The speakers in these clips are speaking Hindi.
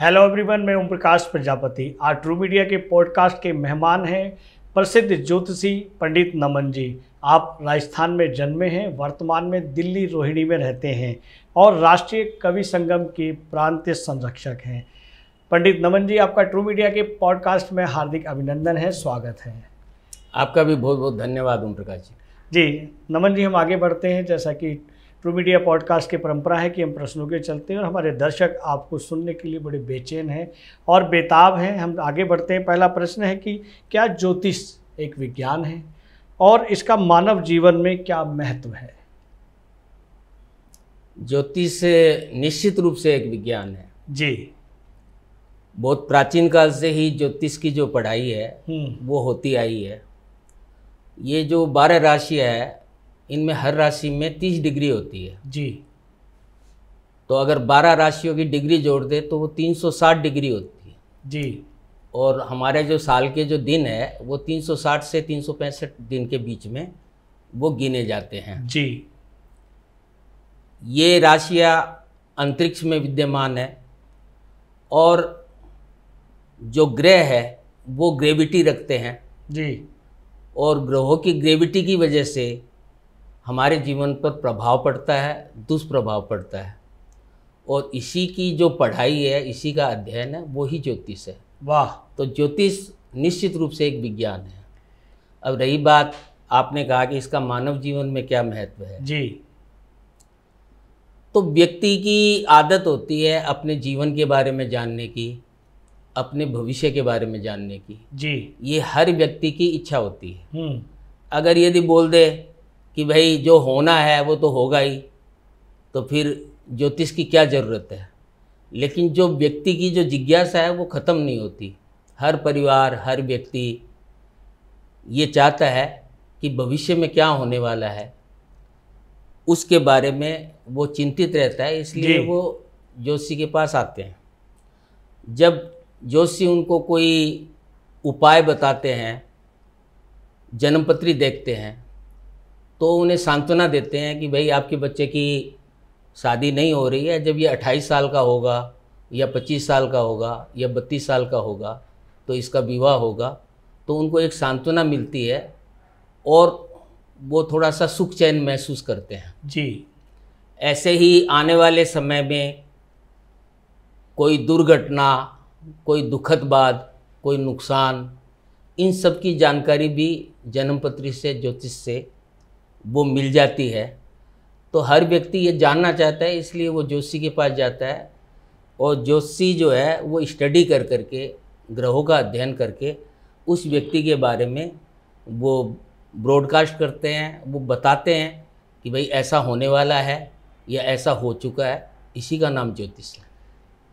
हेलो एवरीवन मैं ओम प्रकाश प्रजापति आज ट्रू मीडिया के पॉडकास्ट के मेहमान हैं प्रसिद्ध ज्योतिषी पंडित नमन जी आप राजस्थान में जन्मे हैं वर्तमान में दिल्ली रोहिणी में रहते हैं और राष्ट्रीय कवि संगम के प्रांतीय संरक्षक हैं पंडित नमन जी आपका ट्रू मीडिया के पॉडकास्ट में हार्दिक अभिनंदन है स्वागत है आपका भी बहुत बहुत धन्यवाद ओम प्रकाश जी जी नमन जी हम आगे बढ़ते हैं जैसा कि प्रो मीडिया पॉडकास्ट की परंपरा है कि हम प्रश्नों के चलते हैं और हमारे दर्शक आपको सुनने के लिए बड़े बेचैन हैं और बेताब हैं हम आगे बढ़ते हैं पहला प्रश्न है कि क्या ज्योतिष एक विज्ञान है और इसका मानव जीवन में क्या महत्व है ज्योतिष निश्चित रूप से एक विज्ञान है जी बहुत प्राचीन काल से ही ज्योतिष की जो पढ़ाई है हम्म। वो होती आई है ये जो बारह राशि है इनमें हर राशि में तीस डिग्री होती है जी तो अगर बारह राशियों की डिग्री जोड़ दे तो वो तीन सौ साठ डिग्री होती है जी और हमारे जो साल के जो दिन है वो तीन सौ साठ से तीन सौ पैंसठ दिन के बीच में वो गिने जाते हैं जी ये राशियाँ अंतरिक्ष में विद्यमान है और जो ग्रह है वो ग्रेविटी रखते हैं जी और ग्रहों की ग्रेविटी की वजह से हमारे जीवन पर प्रभाव पड़ता है दुष्प्रभाव पड़ता है और इसी की जो पढ़ाई है इसी का अध्ययन है वो ही ज्योतिष है वाह तो ज्योतिष निश्चित रूप से एक विज्ञान है अब रही बात आपने कहा कि इसका मानव जीवन में क्या महत्व है जी तो व्यक्ति की आदत होती है अपने जीवन के बारे में जानने की अपने भविष्य के बारे में जानने की जी ये हर व्यक्ति की इच्छा होती है हम्म। अगर यदि बोल दे कि भाई जो होना है वो तो होगा ही तो फिर ज्योतिष की क्या ज़रूरत है लेकिन जो व्यक्ति की जो जिज्ञासा है वो ख़त्म नहीं होती हर परिवार हर व्यक्ति ये चाहता है कि भविष्य में क्या होने वाला है उसके बारे में वो चिंतित रहता है इसलिए वो जोशी के पास आते हैं जब जोशी उनको कोई उपाय बताते हैं जन्मपत्री देखते हैं तो उन्हें सांत्वना देते हैं कि भाई आपके बच्चे की शादी नहीं हो रही है जब ये 28 साल का होगा या 25 साल का होगा या 32 साल का होगा तो इसका विवाह होगा तो उनको एक सांत्वना मिलती है और वो थोड़ा सा सुख चैन महसूस करते हैं जी ऐसे ही आने वाले समय में कोई दुर्घटना कोई दुखद बात कोई नुकसान इन सब की जानकारी भी जन्मपत्री से ज्योतिष से वो मिल जाती है तो हर व्यक्ति ये जानना चाहता है इसलिए वो जोशी के पास जाता है और जोशी जो है वो स्टडी कर करके ग्रहों का अध्ययन करके उस व्यक्ति के बारे में वो ब्रॉडकास्ट करते हैं वो बताते हैं कि भाई ऐसा होने वाला है या ऐसा हो चुका है इसी का नाम ज्योतिष है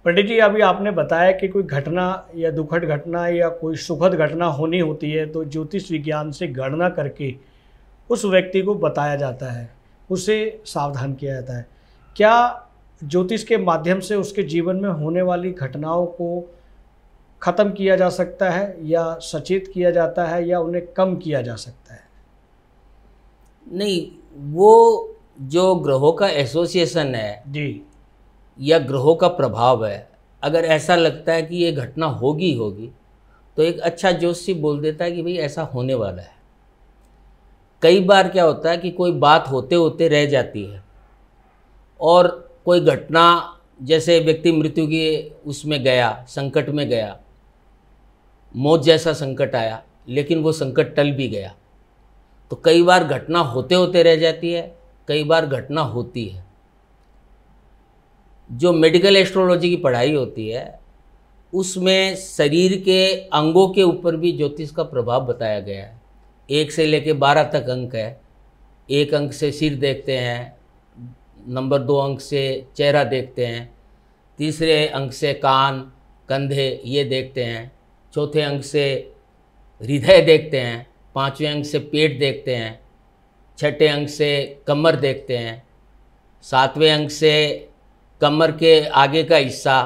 पंडित जी अभी आपने बताया कि कोई घटना या दुखद घटना या कोई सुखद घटना होनी होती है तो ज्योतिष विज्ञान से गणना करके उस व्यक्ति को बताया जाता है उसे सावधान किया जाता है क्या ज्योतिष के माध्यम से उसके जीवन में होने वाली घटनाओं को ख़त्म किया जा सकता है या सचेत किया जाता है या उन्हें कम किया जा सकता है नहीं वो जो ग्रहों का एसोसिएशन है जी या ग्रहों का प्रभाव है अगर ऐसा लगता है कि ये घटना होगी होगी तो एक अच्छा ज्योतिषी बोल देता है कि भाई ऐसा होने वाला है कई बार क्या होता है कि कोई बात होते होते रह जाती है और कोई घटना जैसे व्यक्ति मृत्यु की उसमें गया संकट में गया मौत जैसा संकट आया लेकिन वो संकट टल भी गया तो कई बार घटना होते होते रह जाती है कई बार घटना होती है जो मेडिकल एस्ट्रोलॉजी की पढ़ाई होती है उसमें शरीर के अंगों के ऊपर भी ज्योतिष का प्रभाव बताया गया है एक से लेके बारह तक अंक है एक अंक से सिर देखते हैं नंबर दो अंक से चेहरा देखते हैं तीसरे अंक से कान कंधे ये देखते हैं चौथे अंक से हृदय देखते हैं पाँचवें अंक से पेट देखते हैं छठे अंक से कमर देखते हैं सातवें अंक से कमर के आगे का हिस्सा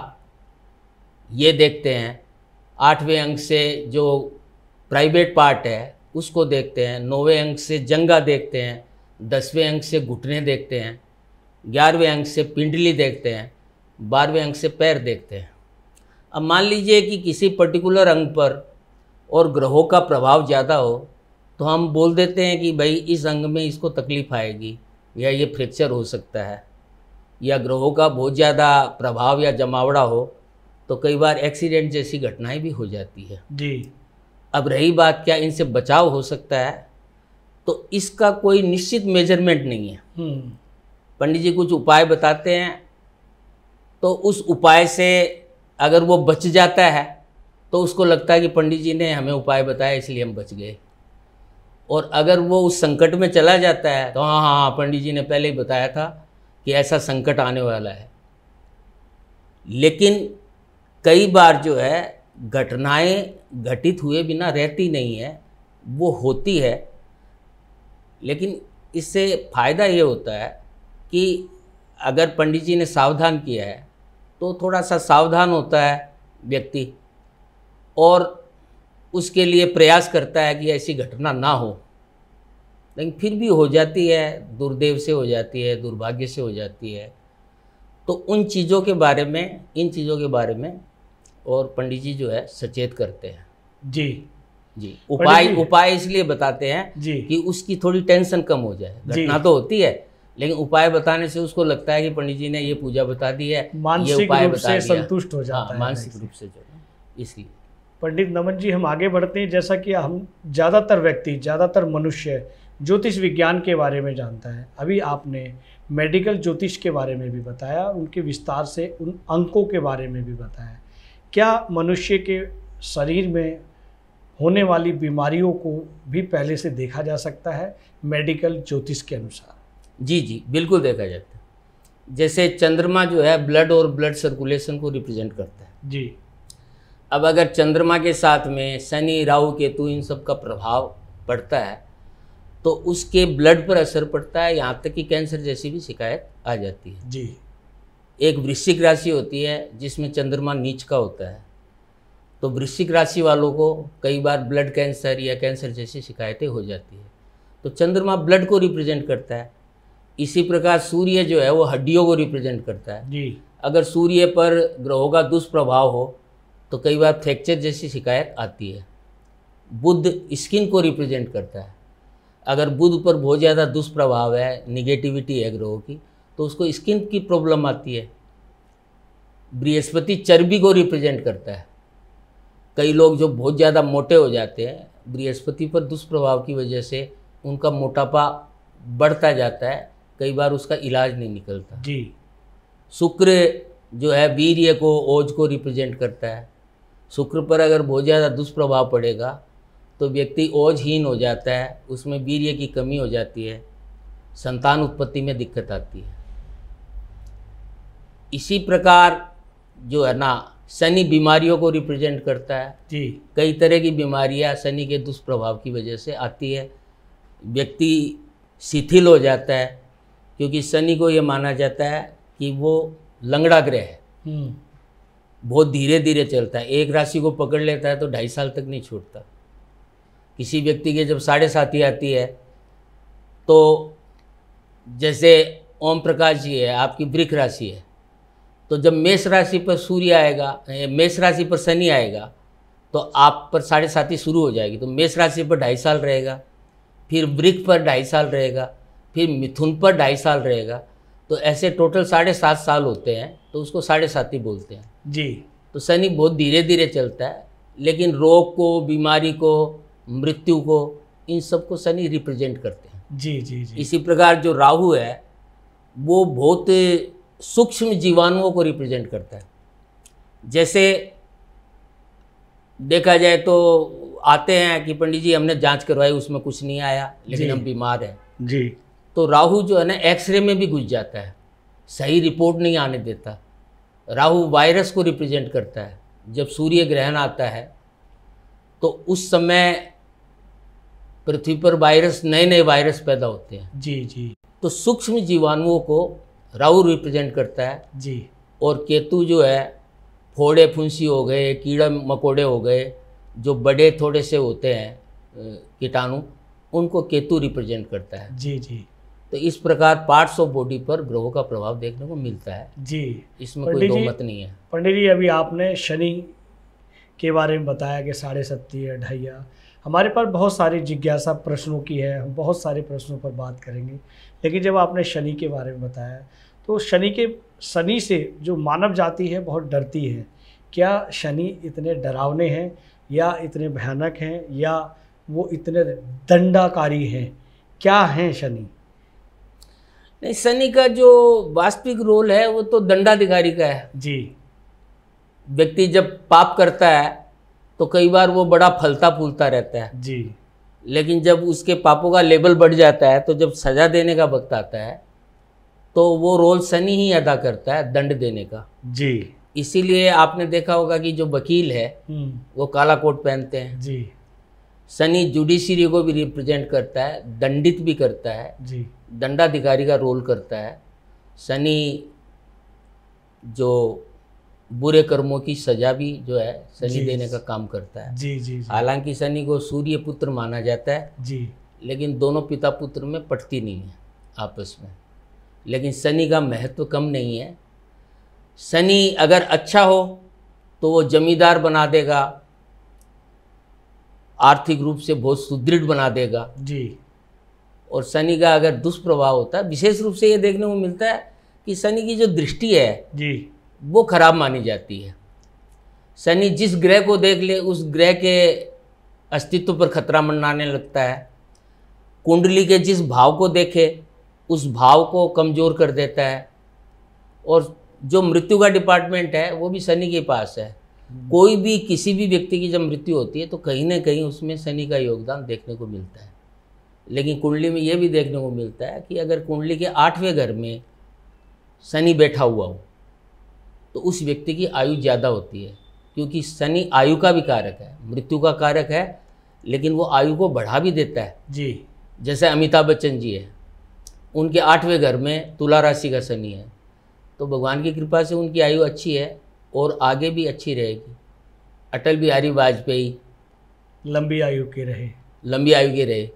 ये देखते हैं आठवें अंक से जो प्राइवेट पार्ट है उसको देखते हैं नौवें अंक से जंगा देखते हैं दसवें अंक से घुटने देखते हैं ग्यारहवें अंक से पिंडली देखते हैं बारहवें अंक से पैर देखते हैं अब मान लीजिए कि किसी पर्टिकुलर अंग पर और ग्रहों का प्रभाव ज़्यादा हो तो हम बोल देते हैं कि भाई इस अंग में इसको तकलीफ़ आएगी या ये फ्रैक्चर हो सकता है या ग्रहों का बहुत ज़्यादा प्रभाव या जमावड़ा हो तो कई बार एक्सीडेंट जैसी घटनाएं भी हो जाती है जी अब रही बात क्या इनसे बचाव हो सकता है तो इसका कोई निश्चित मेजरमेंट नहीं है हम्म। पंडित जी कुछ उपाय बताते हैं तो उस उपाय से अगर वो बच जाता है तो उसको लगता है कि पंडित जी ने हमें उपाय बताया इसलिए हम बच गए और अगर वो उस संकट में चला जाता है तो हाँ हाँ हाँ पंडित जी ने पहले ही बताया था कि ऐसा संकट आने वाला है लेकिन कई बार जो है घटनाएं घटित हुए बिना रहती नहीं है वो होती है लेकिन इससे फ़ायदा ये होता है कि अगर पंडित जी ने सावधान किया है तो थोड़ा सा सावधान होता है व्यक्ति और उसके लिए प्रयास करता है कि ऐसी घटना ना हो लेकिन फिर भी हो जाती है दुर्देव से हो जाती है दुर्भाग्य से हो जाती है तो उन चीज़ों के बारे में इन चीज़ों के बारे में और पंडित जी जो है सचेत करते हैं जी जी उपाय उपाय इसलिए बताते हैं जी कि उसकी थोड़ी टेंशन कम हो जाए घटना तो होती है लेकिन उपाय बताने से उसको लगता है कि पंडित जी ने ये पूजा बता दी है मानसिक उपाय रूप से संतुष्ट हो जाता हाँ, है मानसिक रूप से जो है इसलिए पंडित नमन जी हम आगे बढ़ते हैं जैसा कि हम ज़्यादातर व्यक्ति ज़्यादातर मनुष्य ज्योतिष विज्ञान के बारे में जानता है अभी आपने मेडिकल ज्योतिष के बारे में भी बताया उनके विस्तार से उन अंकों के बारे में भी बताया क्या मनुष्य के शरीर में होने वाली बीमारियों को भी पहले से देखा जा सकता है मेडिकल ज्योतिष के अनुसार जी जी बिल्कुल देखा जाता है जैसे चंद्रमा जो है ब्लड और ब्लड सर्कुलेशन को रिप्रेजेंट करता है जी अब अगर चंद्रमा के साथ में शनि राहु केतु इन सब का प्रभाव पड़ता है तो उसके ब्लड पर असर पड़ता है यहाँ तक कि कैंसर जैसी भी शिकायत आ जाती है जी एक वृश्चिक राशि होती है जिसमें चंद्रमा नीच का होता है तो वृश्चिक राशि वालों को कई बार ब्लड कैंसर या कैंसर जैसी शिकायतें हो जाती है तो चंद्रमा ब्लड को रिप्रेजेंट करता है इसी प्रकार सूर्य जो है वो हड्डियों को रिप्रेजेंट करता है जी अगर सूर्य पर ग्रहों का दुष्प्रभाव हो तो कई बार फ्रैक्चर जैसी शिकायत आती है बुद्ध स्किन को रिप्रेजेंट करता है अगर बुद्ध पर बहुत ज़्यादा दुष्प्रभाव है निगेटिविटी है ग्रहों की तो उसको स्किन की प्रॉब्लम आती है बृहस्पति चर्बी को रिप्रेजेंट करता है कई लोग जो बहुत ज़्यादा मोटे हो जाते हैं बृहस्पति पर दुष्प्रभाव की वजह से उनका मोटापा बढ़ता जाता है कई बार उसका इलाज नहीं निकलता जी शुक्र जो है वीर्य को ओज को रिप्रेजेंट करता है शुक्र पर अगर बहुत ज़्यादा दुष्प्रभाव पड़ेगा तो व्यक्ति ओजहीन हो जाता है उसमें वीर्य की कमी हो जाती है संतान उत्पत्ति में दिक्कत आती है इसी प्रकार जो है ना शनि बीमारियों को रिप्रेजेंट करता है जी कई तरह की बीमारियां शनि के दुष्प्रभाव की वजह से आती है व्यक्ति शिथिल हो जाता है क्योंकि शनि को ये माना जाता है कि वो लंगड़ा ग्रह है हम्म। बहुत धीरे धीरे चलता है एक राशि को पकड़ लेता है तो ढाई साल तक नहीं छूटता किसी व्यक्ति के जब साढ़े साथी आती है तो जैसे ओम प्रकाश जी है आपकी वृक्ष राशि है तो जब मेष राशि पर सूर्य आएगा मेष राशि पर शनि आएगा तो आप पर साढ़े साथी शुरू हो जाएगी तो मेष राशि पर ढाई साल रहेगा फिर वृक्ष पर ढाई साल रहेगा फिर मिथुन पर ढाई साल रहेगा तो ऐसे टोटल साढ़े सात साल होते हैं तो उसको साढ़े साथी बोलते हैं जी तो शनि बहुत धीरे धीरे चलता है लेकिन रोग को बीमारी को मृत्यु को इन सबको शनि रिप्रेजेंट करते हैं जी जी जी इसी प्रकार जो राहु है वो बहुत सूक्ष्म जीवाणुओं को रिप्रेजेंट करता है जैसे देखा जाए तो आते हैं कि पंडित जी हमने जांच करवाई उसमें कुछ नहीं आया लेकिन हम बीमार हैं जी तो राहु जो है ना एक्सरे में भी घुस जाता है सही रिपोर्ट नहीं आने देता राहु वायरस को रिप्रेजेंट करता है जब सूर्य ग्रहण आता है तो उस समय पृथ्वी पर वायरस नए नए वायरस पैदा होते हैं जी जी तो सूक्ष्म जीवाणुओं को राहु रिप्रेजेंट करता है जी और केतु जो है फोड़े फुंसी हो गए कीड़े मकोड़े हो गए जो बड़े थोड़े से होते हैं कीटाणु उनको केतु रिप्रेजेंट करता है जी जी तो इस प्रकार पार्ट्स ऑफ बॉडी पर ग्रहों का प्रभाव देखने को मिलता है जी इसमें कोई दो मत नहीं है पंडित जी अभी आपने शनि के बारे में बताया कि साढ़े सत्ती है ढाइया हमारे पास बहुत सारी जिज्ञासा प्रश्नों की है हम बहुत सारे प्रश्नों पर बात करेंगे लेकिन जब आपने शनि के बारे में बताया तो शनि के शनि से जो मानव जाति है बहुत डरती है क्या शनि इतने डरावने हैं या इतने भयानक हैं या वो इतने दंडाकारी हैं क्या हैं शनि नहीं शनि का जो वास्तविक रोल है वो तो दंडाधिकारी का है जी व्यक्ति जब पाप करता है तो कई बार वो बड़ा फलता फूलता रहता है जी लेकिन जब उसके पापों का लेबल बढ़ जाता है तो जब सज़ा देने का वक्त आता है तो वो रोल सनी ही अदा करता है दंड देने का जी इसीलिए आपने देखा होगा कि जो वकील है हम्म। वो काला कोट पहनते हैं जी सनी जुडिशरी को भी रिप्रेजेंट करता है दंडित भी करता है जी दंडाधिकारी का रोल करता है सनी जो बुरे कर्मों की सजा भी जो है शनि देने का काम करता है जी जी, जी। हालांकि शनि को सूर्य पुत्र माना जाता है जी लेकिन दोनों पिता पुत्र में पटती नहीं है आपस में लेकिन शनि का महत्व कम नहीं है शनि अगर अच्छा हो तो वो जमींदार बना देगा आर्थिक रूप से बहुत सुदृढ़ बना देगा जी और शनि का अगर दुष्प्रभाव होता है विशेष रूप से ये देखने को मिलता है कि शनि की जो दृष्टि है जी वो खराब मानी जाती है शनि जिस ग्रह को देख ले उस ग्रह के अस्तित्व पर खतरा मनाने लगता है कुंडली के जिस भाव को देखे उस भाव को कमज़ोर कर देता है और जो मृत्यु का डिपार्टमेंट है वो भी शनि के पास है कोई भी किसी भी व्यक्ति की जब मृत्यु होती है तो कहीं ना कहीं उसमें शनि का योगदान देखने को मिलता है लेकिन कुंडली में ये भी देखने को मिलता है कि अगर कुंडली के आठवें घर में शनि बैठा हुआ हो तो उस व्यक्ति की आयु ज़्यादा होती है क्योंकि शनि आयु का भी कारक है मृत्यु का कारक है लेकिन वो आयु को बढ़ा भी देता है जी जैसे अमिताभ बच्चन जी है उनके आठवें घर में तुला राशि का शनि है तो भगवान की कृपा से उनकी आयु अच्छी है और आगे भी अच्छी रहेगी अटल बिहारी वाजपेयी लंबी आयु के रहे लंबी आयु के रहे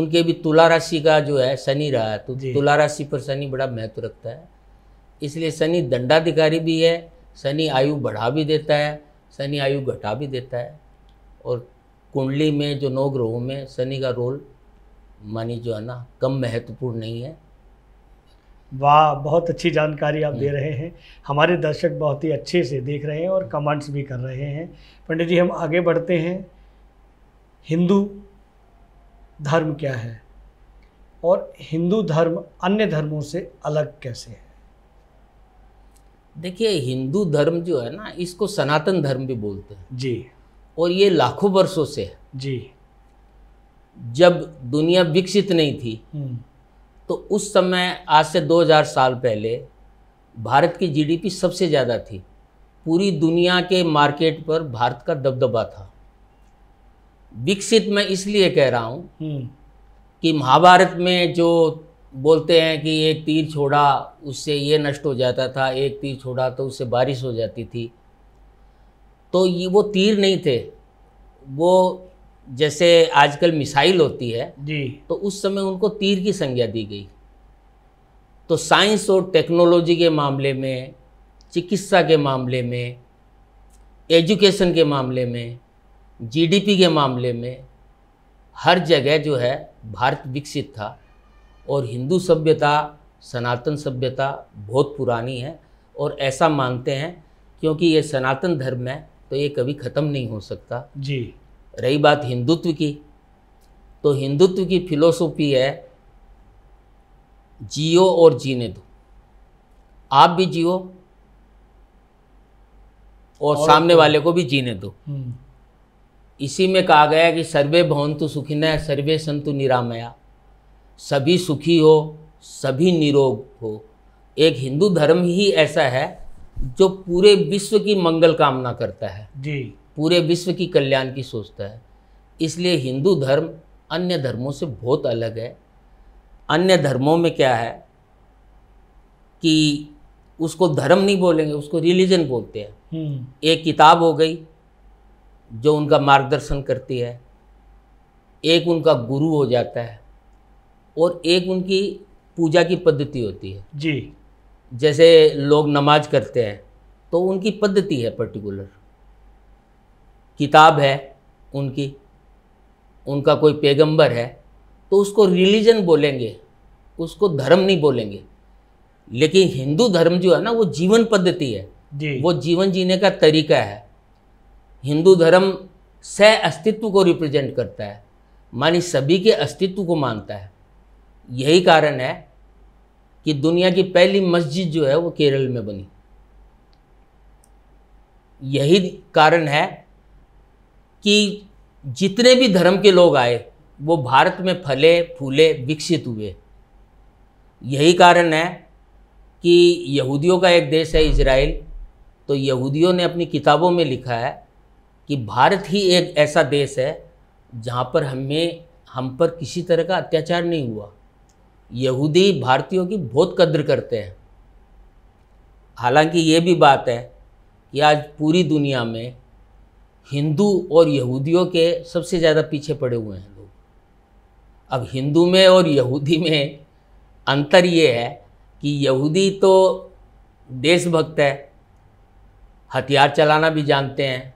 उनके भी तुला राशि का जो है शनि रहा है तो तुला राशि पर शनि बड़ा महत्व रखता है इसलिए शनि दंडाधिकारी भी है शनि आयु बढ़ा भी देता है शनि आयु घटा भी देता है और कुंडली में जो नौ ग्रहों में शनि का रोल मानी जो है ना कम महत्वपूर्ण नहीं है वाह बहुत अच्छी जानकारी आप दे हम्म। रहे हैं हमारे दर्शक बहुत ही अच्छे से देख रहे हैं और कमेंट्स भी कर रहे हैं पंडित जी हम आगे बढ़ते हैं हिंदू धर्म क्या है और हिंदू धर्म अन्य धर्मों से अलग कैसे है देखिए हिंदू धर्म जो है ना इसको सनातन धर्म भी बोलते हैं जी और ये लाखों वर्षों से है जी जब दुनिया विकसित नहीं थी हम्म। तो उस समय आज से 2000 साल पहले भारत की जीडीपी सबसे ज़्यादा थी पूरी दुनिया के मार्केट पर भारत का दबदबा था विकसित मैं इसलिए कह रहा हूँ हम्म। कि महाभारत में जो बोलते हैं कि एक तीर छोड़ा उससे ये नष्ट हो जाता था एक तीर छोड़ा तो उससे बारिश हो जाती थी तो ये वो तीर नहीं थे वो जैसे आजकल मिसाइल होती है जी तो उस समय उनको तीर की संज्ञा दी गई तो साइंस और टेक्नोलॉजी के मामले में चिकित्सा के मामले में एजुकेशन के मामले में जीडीपी के मामले में हर जगह जो है भारत विकसित था और हिंदू सभ्यता सनातन सभ्यता बहुत पुरानी है और ऐसा मानते हैं क्योंकि ये सनातन धर्म है तो ये कभी ख़त्म नहीं हो सकता जी रही बात हिंदुत्व की तो हिंदुत्व की फिलोसफी है जियो और जीने दो आप भी जियो और, और सामने वाले को भी जीने दो हम्म। इसी में कहा गया कि सर्वे भवंतु सुखिन सर्वे संतु निरामया सभी सुखी हो सभी निरोग हो एक हिंदू धर्म ही ऐसा है जो पूरे विश्व की मंगल कामना करता है जी पूरे विश्व की कल्याण की सोचता है इसलिए हिंदू धर्म अन्य धर्मों से बहुत अलग है अन्य धर्मों में क्या है कि उसको धर्म नहीं बोलेंगे उसको रिलीजन बोलते हैं हम्म। एक किताब हो गई जो उनका मार्गदर्शन करती है एक उनका गुरु हो जाता है और एक उनकी पूजा की पद्धति होती है जी जैसे लोग नमाज करते हैं तो उनकी पद्धति है पर्टिकुलर किताब है उनकी उनका कोई पैगंबर है तो उसको रिलीजन बोलेंगे उसको धर्म नहीं बोलेंगे लेकिन हिंदू धर्म जो है ना वो जीवन पद्धति है जी। वो जीवन जीने का तरीका है हिंदू धर्म सह अस्तित्व को रिप्रेजेंट करता है मानी सभी के अस्तित्व को मानता है यही कारण है कि दुनिया की पहली मस्जिद जो है वो केरल में बनी यही कारण है कि जितने भी धर्म के लोग आए वो भारत में फले फूले विकसित हुए यही कारण है कि यहूदियों का एक देश है इसराइल तो यहूदियों ने अपनी किताबों में लिखा है कि भारत ही एक ऐसा देश है जहाँ पर हमें हम पर किसी तरह का अत्याचार नहीं हुआ यहूदी भारतीयों की बहुत कद्र करते हैं हालांकि ये भी बात है कि आज पूरी दुनिया में हिंदू और यहूदियों के सबसे ज़्यादा पीछे पड़े हुए हैं लोग अब हिंदू में और यहूदी में अंतर ये है कि यहूदी तो देशभक्त है हथियार चलाना भी जानते हैं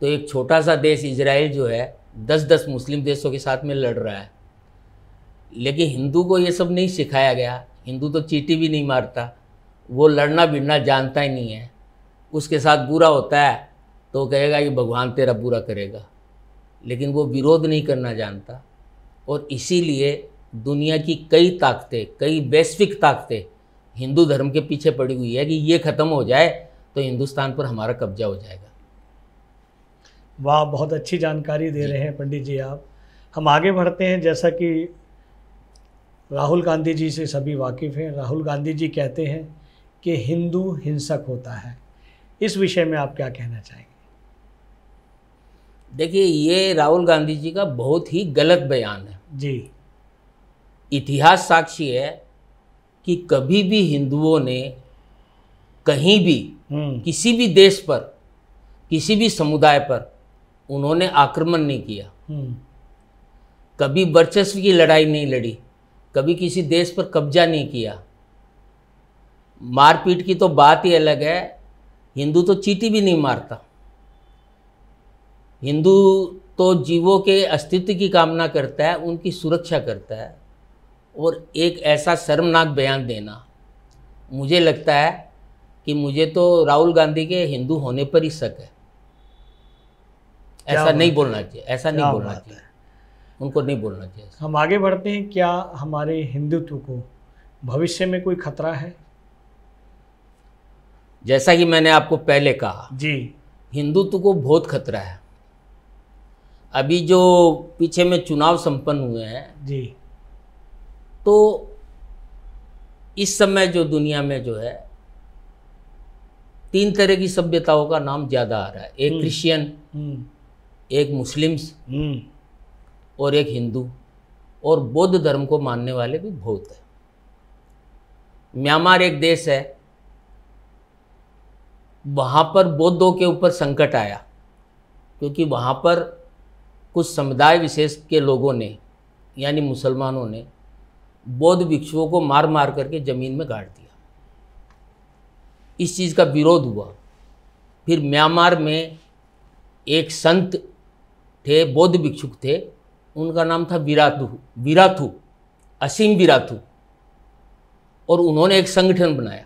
तो एक छोटा सा देश इसराइल जो है दस दस मुस्लिम देशों के साथ में लड़ रहा है लेकिन हिंदू को ये सब नहीं सिखाया गया हिंदू तो चीटी भी नहीं मारता वो लड़ना भिड़ना जानता ही नहीं है उसके साथ बुरा होता है तो कहेगा कि भगवान तेरा बुरा करेगा लेकिन वो विरोध नहीं करना जानता और इसीलिए दुनिया की कई ताकतें कई वैश्विक ताकतें हिंदू धर्म के पीछे पड़ी हुई है कि ये ख़त्म हो जाए तो हिंदुस्तान पर हमारा कब्जा हो जाएगा वाह बहुत अच्छी जानकारी दे रहे हैं पंडित जी आप हम आगे बढ़ते हैं जैसा कि राहुल गांधी जी से सभी वाकिफ़ हैं राहुल गांधी जी कहते हैं कि हिंदू हिंसक होता है इस विषय में आप क्या कहना चाहेंगे देखिए ये राहुल गांधी जी का बहुत ही गलत बयान है जी इतिहास साक्षी है कि कभी भी हिंदुओं ने कहीं भी हम्म। किसी भी देश पर किसी भी समुदाय पर उन्होंने आक्रमण नहीं किया हम्म। कभी वर्चस्व की लड़ाई नहीं लड़ी कभी किसी देश पर कब्जा नहीं किया मारपीट की तो बात ही अलग है हिंदू तो चीटी भी नहीं मारता हिंदू तो जीवों के अस्तित्व की कामना करता है उनकी सुरक्षा करता है और एक ऐसा शर्मनाक बयान देना मुझे लगता है कि मुझे तो राहुल गांधी के हिंदू होने पर ही शक है ऐसा नहीं बोलना चाहिए ऐसा नहीं बोलना चाहिए उनको नहीं बोलना चाहिए हम आगे बढ़ते हैं क्या हमारे हिंदुत्व को भविष्य में कोई खतरा है जैसा कि मैंने आपको पहले कहा जी हिंदुत्व को बहुत खतरा है अभी जो पीछे में चुनाव संपन्न हुए हैं जी तो इस समय जो दुनिया में जो है तीन तरह की सभ्यताओं का नाम ज़्यादा आ रहा है एक हम्म। क्रिश्चियन हम्म। एक मुस्लिम्स हम्म। और एक हिंदू और बौद्ध धर्म को मानने वाले भी बहुत हैं म्यांमार एक देश है वहाँ पर बौद्धों के ऊपर संकट आया क्योंकि वहाँ पर कुछ समुदाय विशेष के लोगों ने यानी मुसलमानों ने बौद्ध भिक्षुओं को मार मार करके ज़मीन में गाड़ दिया इस चीज़ का विरोध हुआ फिर म्यांमार में एक संत थे बौद्ध भिक्षुक थे उनका नाम था विराथु विराथु असीम विराथु और उन्होंने एक संगठन बनाया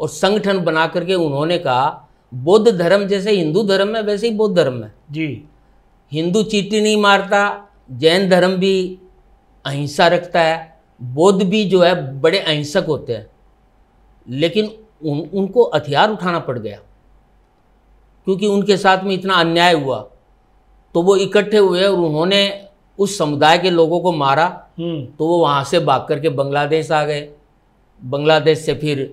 और संगठन बना करके उन्होंने कहा बौद्ध धर्म जैसे हिंदू धर्म है वैसे ही बौद्ध धर्म है जी हिंदू चीटी नहीं मारता जैन धर्म भी अहिंसा रखता है बौद्ध भी जो है बड़े अहिंसक होते हैं लेकिन उन उनको हथियार उठाना पड़ गया क्योंकि उनके साथ में इतना अन्याय हुआ तो वो इकट्ठे हुए और उन्होंने उस समुदाय के लोगों को मारा हम्म। तो वो वहाँ से भाग करके बांग्लादेश आ गए बांग्लादेश से फिर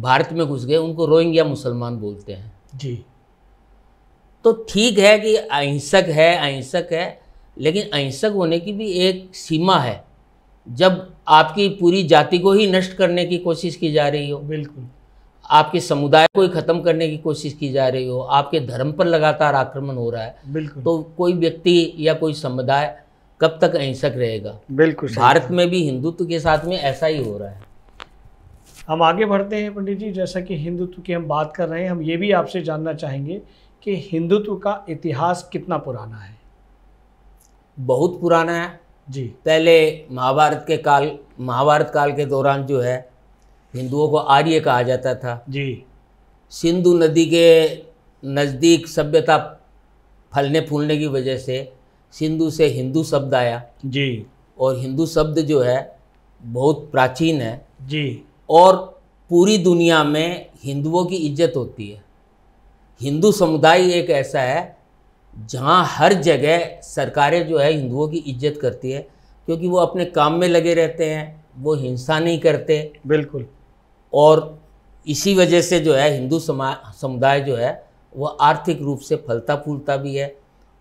भारत में घुस गए उनको रोहिंग्या मुसलमान बोलते हैं जी तो ठीक है कि अहिंसक है अहिंसक है लेकिन अहिंसक होने की भी एक सीमा है जब आपकी पूरी जाति को ही नष्ट करने की कोशिश की जा रही हो बिल्कुल आपके समुदाय को ही खत्म करने की कोशिश की जा रही हो आपके धर्म पर लगातार आक्रमण हो रहा है बिल्कुल तो कोई व्यक्ति या कोई समुदाय कब तक अहिंसक रहेगा बिल्कुल भारत में भी हिंदुत्व के साथ में ऐसा ही हो रहा है हम आगे बढ़ते हैं पंडित जी जैसा कि हिंदुत्व की हम बात कर रहे हैं हम ये भी आपसे जानना चाहेंगे कि हिंदुत्व का इतिहास कितना पुराना है बहुत पुराना है जी पहले महाभारत के काल महाभारत काल के दौरान जो है हिंदुओं को आर्य कहा जाता था जी सिंधु नदी के नज़दीक सभ्यता फलने फूलने की वजह से सिंधु से हिंदू शब्द आया जी और हिंदू शब्द जो है बहुत प्राचीन है जी और पूरी दुनिया में हिंदुओं की इज्जत होती है हिंदू समुदाय एक ऐसा है जहाँ हर जगह सरकारें जो है हिंदुओं की इज्जत करती है क्योंकि वो अपने काम में लगे रहते हैं वो हिंसा नहीं करते बिल्कुल और इसी वजह से जो है हिंदू समुदाय जो है वह आर्थिक रूप से फलता फूलता भी है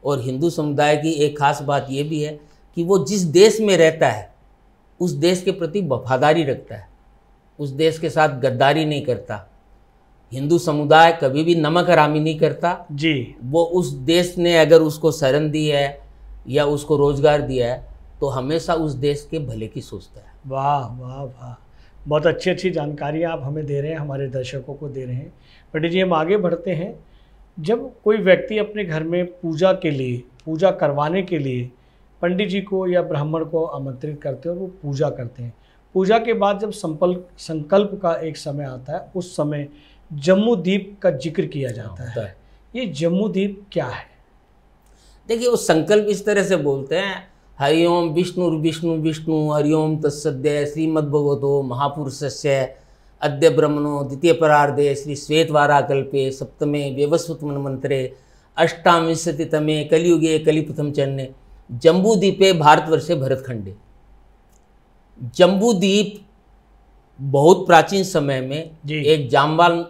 और हिंदू समुदाय की एक खास बात यह भी है कि वो जिस देश में रहता है उस देश के प्रति वफादारी रखता है उस देश के साथ गद्दारी नहीं करता हिंदू समुदाय कभी भी नमक हरामी नहीं करता जी वो उस देश ने अगर उसको शरण दी है या उसको रोजगार दिया है तो हमेशा उस देश के भले की सोचता है वाह वाह वाह बहुत अच्छी अच्छी जानकारियाँ आप हमें दे रहे हैं हमारे दर्शकों को दे रहे हैं पंडित जी हम आगे बढ़ते हैं जब कोई व्यक्ति अपने घर में पूजा के लिए पूजा करवाने के लिए पंडित जी को या ब्राह्मण को आमंत्रित करते हैं और वो पूजा करते हैं पूजा के बाद जब संपल संकल्प का एक समय आता है उस समय जम्मू द्वीप का जिक्र किया जाता है ये जम्मू द्वीप क्या है देखिए वो संकल्प इस तरह से बोलते हैं हरि ओम विष्णुर्विष्णु विष्णु हरि ओम तत्सद्य महापुरुष से अद्य ब्रह्मणो द्वितीयपरार्धे श्री श्वेतवाराकल्पे सप्तमे व्यवस्वतमन्मन्त्रे तमे कलियुगे कलिपथम चरणे जम्बूद्वीपे भारतवर्षे भरतखंडे जम्बूद्वीप बहुत प्राचीन समय में एक जामवाल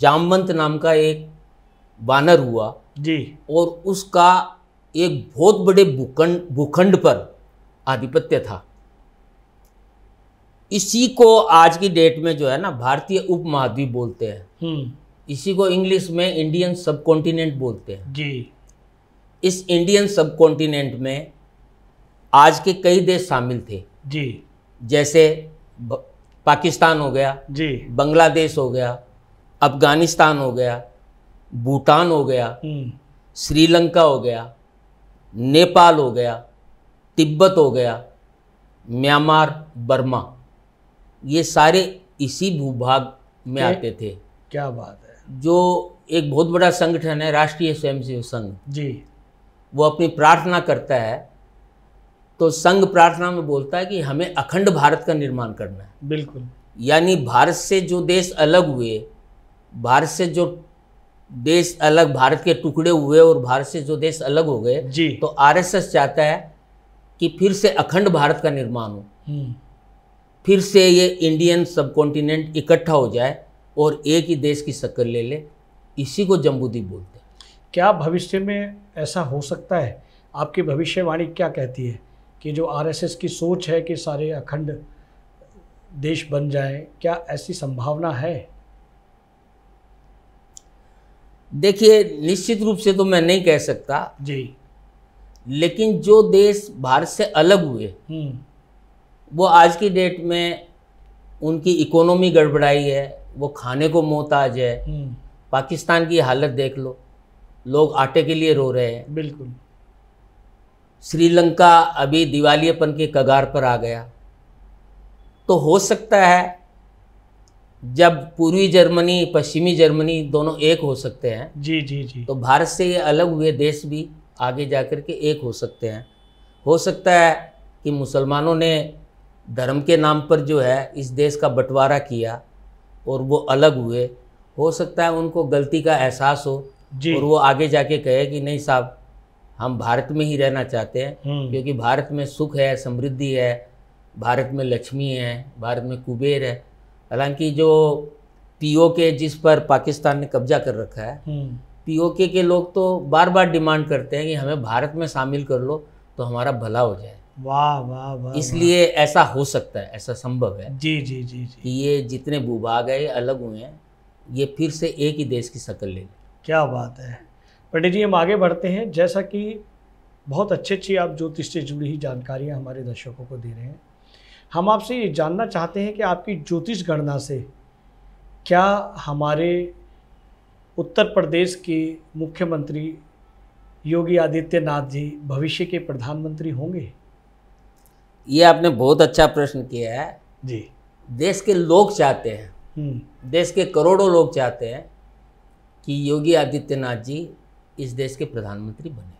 जामवंत नाम का एक वानर हुआ जी और उसका एक बहुत बड़े भूखंड भूखंड पर आधिपत्य था इसी को आज की डेट में जो है ना भारतीय उपमहाद्वीप बोलते हैं हम्म। इसी को इंग्लिश में इंडियन सब कॉन्टिनेंट बोलते हैं जी इस इंडियन सब कॉन्टिनेंट में आज के कई देश शामिल थे जी जैसे पाकिस्तान हो गया जी बांग्लादेश हो गया अफगानिस्तान हो गया भूटान हो गया हम्म। श्रीलंका हो गया नेपाल हो गया तिब्बत हो गया म्यांमार बर्मा ये सारे इसी भूभाग में आते थे क्या बात है जो एक बहुत बड़ा संगठन है राष्ट्रीय स्वयंसेवक संघ जी वो अपनी प्रार्थना करता है तो संघ प्रार्थना में बोलता है कि हमें अखंड भारत का निर्माण करना है बिल्कुल यानी भारत से जो देश अलग हुए भारत से जो देश अलग भारत के टुकड़े हुए और भारत से जो देश अलग हो गए जी तो आरएसएस चाहता है कि फिर से अखंड भारत का निर्माण हो हम्म। फिर से ये इंडियन सब कॉन्टिनेंट इकट्ठा हो जाए और एक ही देश की शक्ल ले ले इसी को जम्बूदीप बोलते हैं क्या भविष्य में ऐसा हो सकता है आपकी भविष्यवाणी क्या कहती है कि जो आरएसएस की सोच है कि सारे अखंड देश बन जाए क्या ऐसी संभावना है देखिए निश्चित रूप से तो मैं नहीं कह सकता जी लेकिन जो देश भारत से अलग हुए हम्म। वो आज की डेट में उनकी इकोनॉमी गड़बड़ाई है वो खाने को मोहताज है हम्म। पाकिस्तान की हालत देख लो लोग आटे के लिए रो रहे हैं बिल्कुल श्रीलंका अभी दिवालीपन के कगार पर आ गया तो हो सकता है जब पूर्वी जर्मनी पश्चिमी जर्मनी दोनों एक हो सकते हैं जी जी जी तो भारत से ये अलग हुए देश भी आगे जाकर के एक हो सकते हैं हो सकता है कि मुसलमानों ने धर्म के नाम पर जो है इस देश का बंटवारा किया और वो अलग हुए हो सकता है उनको गलती का एहसास हो और वो आगे जाके कहे कि नहीं साहब हम भारत में ही रहना चाहते हैं हम्म। क्योंकि भारत में सुख है समृद्धि है भारत में लक्ष्मी है भारत में कुबेर है हालांकि जो पीओके जिस पर पाकिस्तान ने कब्जा कर रखा है पीओके हम्म। के लोग तो बार बार डिमांड करते हैं कि हमें भारत में शामिल कर लो तो हमारा भला हो जाए वाह वाह वाह इसलिए ऐसा हो सकता है ऐसा संभव है जी जी जी जी कि ये जितने भूभाग है ये अलग हुए हैं ये फिर से एक ही देश की शक्ल ले क्या बात है पंडित जी हम आगे बढ़ते हैं जैसा कि बहुत अच्छी अच्छी आप ज्योतिष से जुड़ी ही जानकारियाँ हमारे दर्शकों को दे रहे हैं हम आपसे ये जानना चाहते हैं कि आपकी ज्योतिष गणना से क्या हमारे उत्तर प्रदेश के मुख्यमंत्री योगी आदित्यनाथ जी भविष्य के प्रधानमंत्री होंगे ये आपने बहुत अच्छा प्रश्न किया है जी देश के लोग चाहते हैं हम्म। देश के करोड़ों लोग चाहते हैं कि योगी आदित्यनाथ जी इस देश के प्रधानमंत्री बने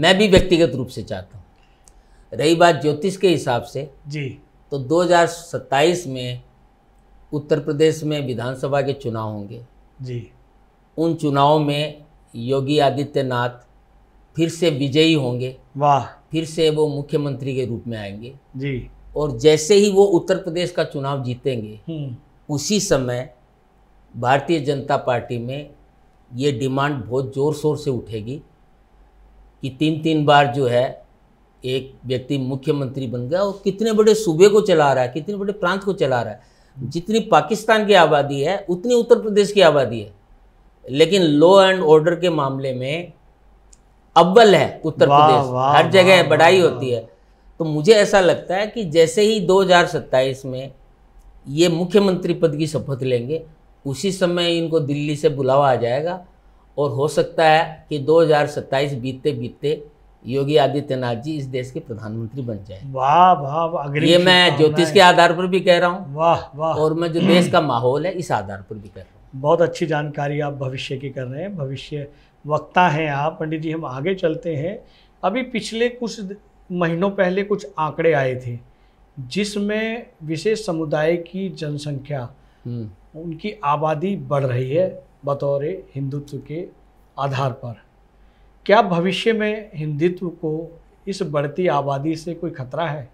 मैं भी व्यक्तिगत रूप से चाहता हूँ रही बात ज्योतिष के हिसाब से जी तो 2027 में उत्तर प्रदेश में विधानसभा के चुनाव होंगे जी उन चुनावों में योगी आदित्यनाथ फिर से विजयी होंगे वाह फिर से वो मुख्यमंत्री के रूप में आएंगे जी और जैसे ही वो उत्तर प्रदेश का चुनाव जीतेंगे हम्म। उसी समय भारतीय जनता पार्टी में ये डिमांड बहुत ज़ोर शोर से उठेगी कि तीन तीन बार जो है एक व्यक्ति मुख्यमंत्री बन गया और कितने बड़े सूबे को चला रहा है कितने बड़े प्रांत को चला रहा है जितनी पाकिस्तान की आबादी है उतनी उत्तर प्रदेश की आबादी है लेकिन लॉ एंड ऑर्डर के मामले में अव्वल है उत्तर प्रदेश हर जगह बढ़ाई होती है तो मुझे ऐसा लगता है कि जैसे ही दो में ये मुख्यमंत्री पद की शपथ लेंगे उसी समय इनको दिल्ली से बुलावा आ जाएगा और हो सकता है कि 2027 बीतते बीतते योगी आदित्यनाथ जी इस देश के प्रधानमंत्री बन जाए वाह वाह ये मैं ज्योतिष के आधार पर भी कह रहा हूँ वाह वाह और मैं जो देश का माहौल है इस आधार पर भी कह रहा हूँ बहुत अच्छी जानकारी आप भविष्य की कर रहे हैं भविष्य वक्ता हैं आप पंडित जी हम आगे चलते हैं अभी पिछले कुछ महीनों पहले कुछ आंकड़े आए थे जिसमें विशेष समुदाय की जनसंख्या हम्म। उनकी आबादी बढ़ रही है बतौर हिंदुत्व के आधार पर क्या भविष्य में हिंदुत्व को इस बढ़ती आबादी से कोई खतरा है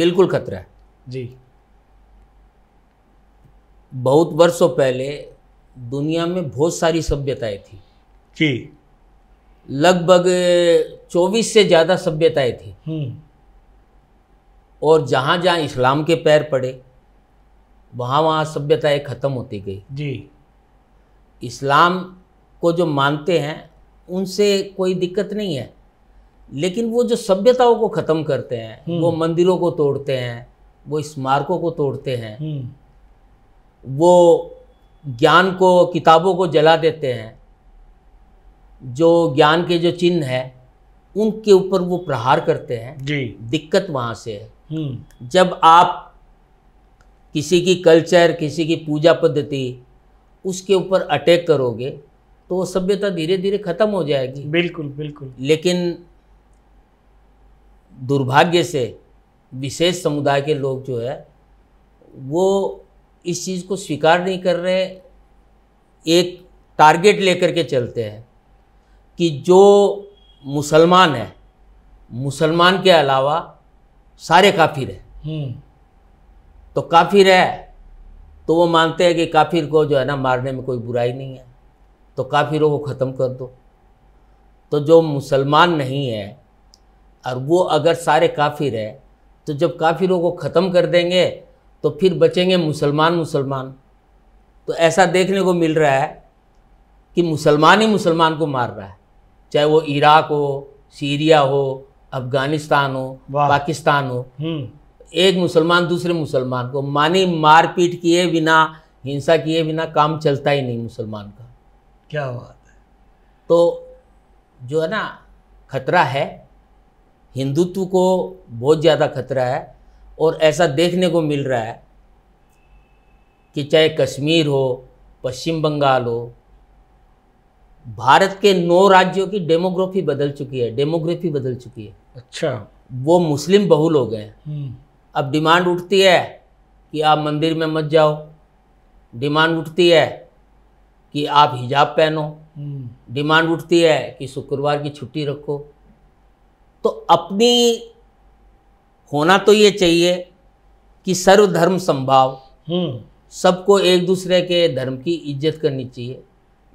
बिल्कुल खतरा है जी बहुत वर्षों पहले दुनिया में बहुत सारी सभ्यताएं थी जी लगभग 24 से ज़्यादा सभ्यताएं थी हम्म। और जहाँ जहाँ इस्लाम के पैर पड़े वहाँ वहाँ सभ्यताएं ख़त्म होती गई जी इस्लाम को जो मानते हैं उनसे कोई दिक्कत नहीं है लेकिन वो जो सभ्यताओं को ख़त्म करते हैं वो हम्म। मंदिरों को तोड़ते हैं वो स्मारकों को तोड़ते हैं हम्म। वो ज्ञान को किताबों को जला देते हैं जो ज्ञान के जो चिन्ह है उनके ऊपर वो प्रहार करते हैं जी दिक्कत वहाँ से है हम्म। जब आप किसी की कल्चर किसी की पूजा पद्धति उसके ऊपर अटैक करोगे तो वो सभ्यता धीरे धीरे खत्म हो जाएगी बिल्कुल बिल्कुल लेकिन दुर्भाग्य से विशेष समुदाय के लोग जो है वो इस चीज़ को स्वीकार नहीं कर रहे एक टारगेट लेकर के चलते हैं कि जो मुसलमान है मुसलमान के अलावा सारे काफिर हैं हम्म। तो काफिर है तो वो मानते हैं कि काफिर को जो है ना मारने में कोई बुराई नहीं है तो काफिरों को ख़त्म कर दो तो जो मुसलमान नहीं है और वो अगर सारे काफिर है तो जब काफिरों को ख़त्म कर देंगे तो फिर बचेंगे मुसलमान मुसलमान तो ऐसा देखने को मिल रहा है कि मुसलमान ही मुसलमान को मार रहा है चाहे वो इराक हो सीरिया हो अफगानिस्तान हो पाकिस्तान हो हम्म। एक मुसलमान दूसरे मुसलमान को मानी मारपीट किए बिना हिंसा किए बिना काम चलता ही नहीं मुसलमान का क्या बात है तो जो है ना खतरा है हिंदुत्व को बहुत ज़्यादा खतरा है और ऐसा देखने को मिल रहा है कि चाहे कश्मीर हो पश्चिम बंगाल हो भारत के नौ राज्यों की डेमोग्राफी बदल चुकी है डेमोग्राफी बदल चुकी है अच्छा वो मुस्लिम बहुल हो गए हम्म। अब डिमांड उठती है कि आप मंदिर में मत जाओ डिमांड उठती है कि आप हिजाब पहनो हम्म। डिमांड उठती है कि शुक्रवार की छुट्टी रखो तो अपनी होना तो ये चाहिए कि सर्वधर्म संभाव हम्म। सबको एक दूसरे के धर्म की इज्जत करनी चाहिए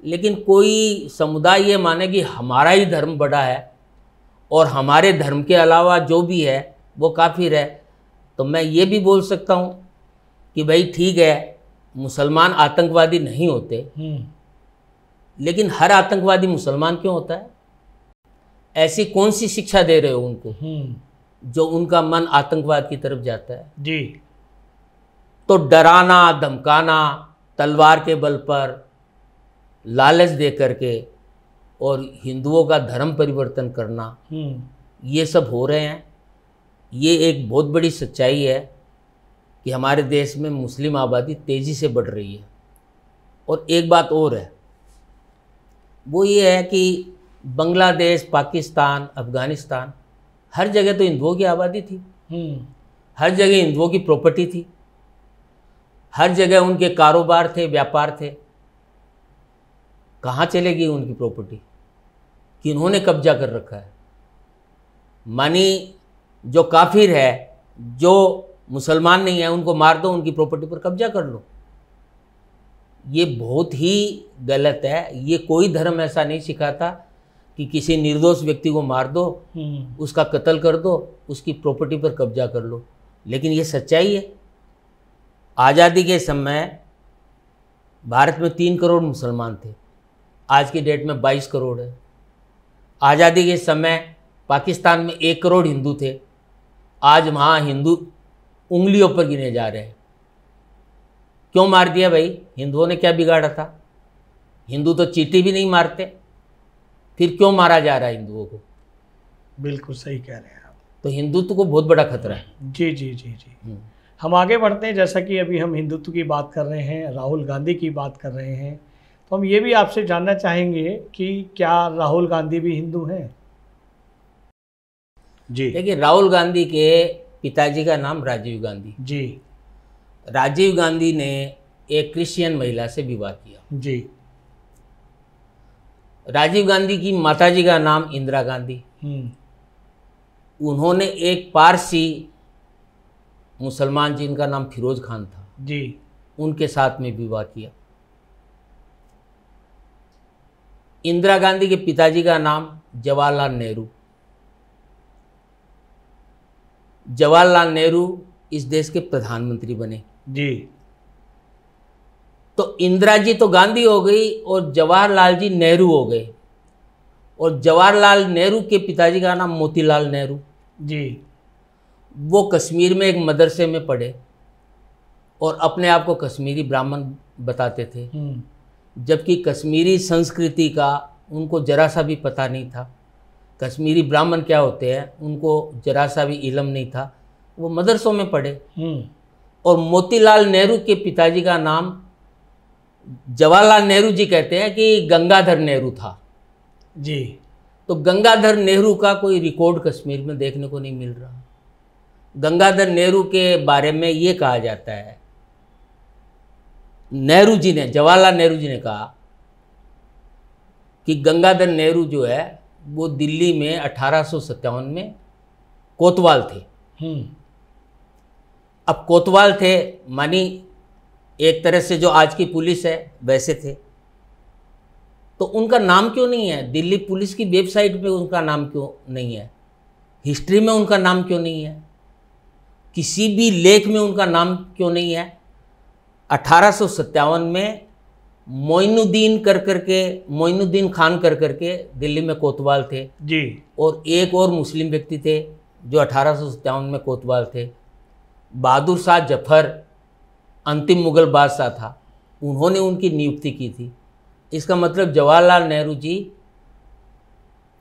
लेकिन कोई समुदाय ये माने कि हमारा ही धर्म बड़ा है और हमारे धर्म के अलावा जो भी है वो काफिर है तो मैं ये भी बोल सकता हूँ कि भाई ठीक है मुसलमान आतंकवादी नहीं होते हम्म। लेकिन हर आतंकवादी मुसलमान क्यों होता है ऐसी कौन सी शिक्षा दे रहे हो उनको हम्म। जो उनका मन आतंकवाद की तरफ जाता है जी तो डराना धमकाना तलवार के बल पर लालच दे करके और हिंदुओं का धर्म परिवर्तन करना हम्म। ये सब हो रहे हैं ये एक बहुत बड़ी सच्चाई है कि हमारे देश में मुस्लिम आबादी तेज़ी से बढ़ रही है और एक बात और है वो ये है कि बांग्लादेश पाकिस्तान अफ़गानिस्तान हर जगह तो हिंदुओं की आबादी थी हम्म। हर जगह हिंदुओं की प्रॉपर्टी थी हर जगह उनके कारोबार थे व्यापार थे कहाँ चले गई उनकी प्रॉपर्टी कि उन्होंने कब्जा कर रखा है मानी जो काफिर है जो मुसलमान नहीं है उनको मार दो उनकी प्रॉपर्टी पर कब्जा कर लो ये बहुत ही गलत है ये कोई धर्म ऐसा नहीं सिखाता कि किसी निर्दोष व्यक्ति को मार दो हम्म। उसका कत्ल कर दो उसकी प्रॉपर्टी पर कब्जा कर लो लेकिन ये सच्चाई है आज़ादी के समय भारत में तीन करोड़ मुसलमान थे आज की डेट में बाईस करोड़ है आज़ादी के समय पाकिस्तान में एक करोड़ हिंदू थे आज वहाँ हिंदू उंगलियों पर गिने जा रहे हैं क्यों मार दिया भाई हिंदुओं ने क्या बिगाड़ा था हिंदू तो चीटी भी नहीं मारते फिर क्यों मारा जा रहा है हिंदुओं को बिल्कुल सही कह रहे हैं आप तो हिंदुत्व को बहुत बड़ा खतरा है जी जी जी जी हम्म। हम आगे बढ़ते हैं जैसा कि अभी हम हिंदुत्व की बात कर रहे हैं राहुल गांधी की बात कर रहे हैं तो हम ये भी आपसे जानना चाहेंगे कि क्या राहुल गांधी भी हिंदू हैं जी देखिए राहुल गांधी के पिताजी का नाम राजीव गांधी जी राजीव गांधी ने एक क्रिश्चियन महिला से विवाह किया जी राजीव गांधी की माताजी का नाम इंदिरा गांधी हम्म। उन्होंने एक पारसी मुसलमान जिनका नाम फिरोज खान था जी उनके साथ में विवाह किया इंदिरा गांधी के पिताजी का नाम जवाहरलाल नेहरू जवाहरलाल नेहरू इस देश के प्रधानमंत्री बने जी तो इंदिरा जी तो गांधी हो गई और जवाहरलाल जी नेहरू हो गए और जवाहरलाल नेहरू के पिताजी का नाम मोतीलाल नेहरू जी वो कश्मीर में एक मदरसे में पढ़े और अपने आप को कश्मीरी ब्राह्मण बताते थे हम्म। जबकि कश्मीरी संस्कृति का उनको जरा सा भी पता नहीं था कश्मीरी ब्राह्मण क्या होते हैं उनको जरा सा भी इलम नहीं था वो मदरसों में पढ़े हम्म। और मोतीलाल नेहरू के पिताजी का नाम जवाहरलाल नेहरू जी कहते हैं कि गंगाधर नेहरू था जी तो गंगाधर नेहरू का कोई रिकॉर्ड कश्मीर में देखने को नहीं मिल रहा गंगाधर नेहरू के बारे में ये कहा जाता है नेहरू जी ने जवाहरलाल नेहरू जी ने कहा कि गंगाधर नेहरू जो है वो दिल्ली में अठारह में कोतवाल थे हम्म। अब कोतवाल थे मानी एक तरह से जो आज की पुलिस है वैसे थे तो उनका नाम क्यों नहीं है दिल्ली पुलिस की वेबसाइट पे उनका नाम क्यों नहीं है हिस्ट्री में उनका नाम क्यों नहीं है किसी भी लेख में उनका नाम क्यों नहीं है अठारह में मोइनुद्दीन कर करके मोइनुद्दीन खान कर करके दिल्ली में कोतवाल थे जी और एक और मुस्लिम व्यक्ति थे जो अठारह में कोतवाल थे बहादुर शाह जफर अंतिम मुगल बादशाह था उन्होंने उनकी नियुक्ति की थी इसका मतलब जवाहरलाल नेहरू जी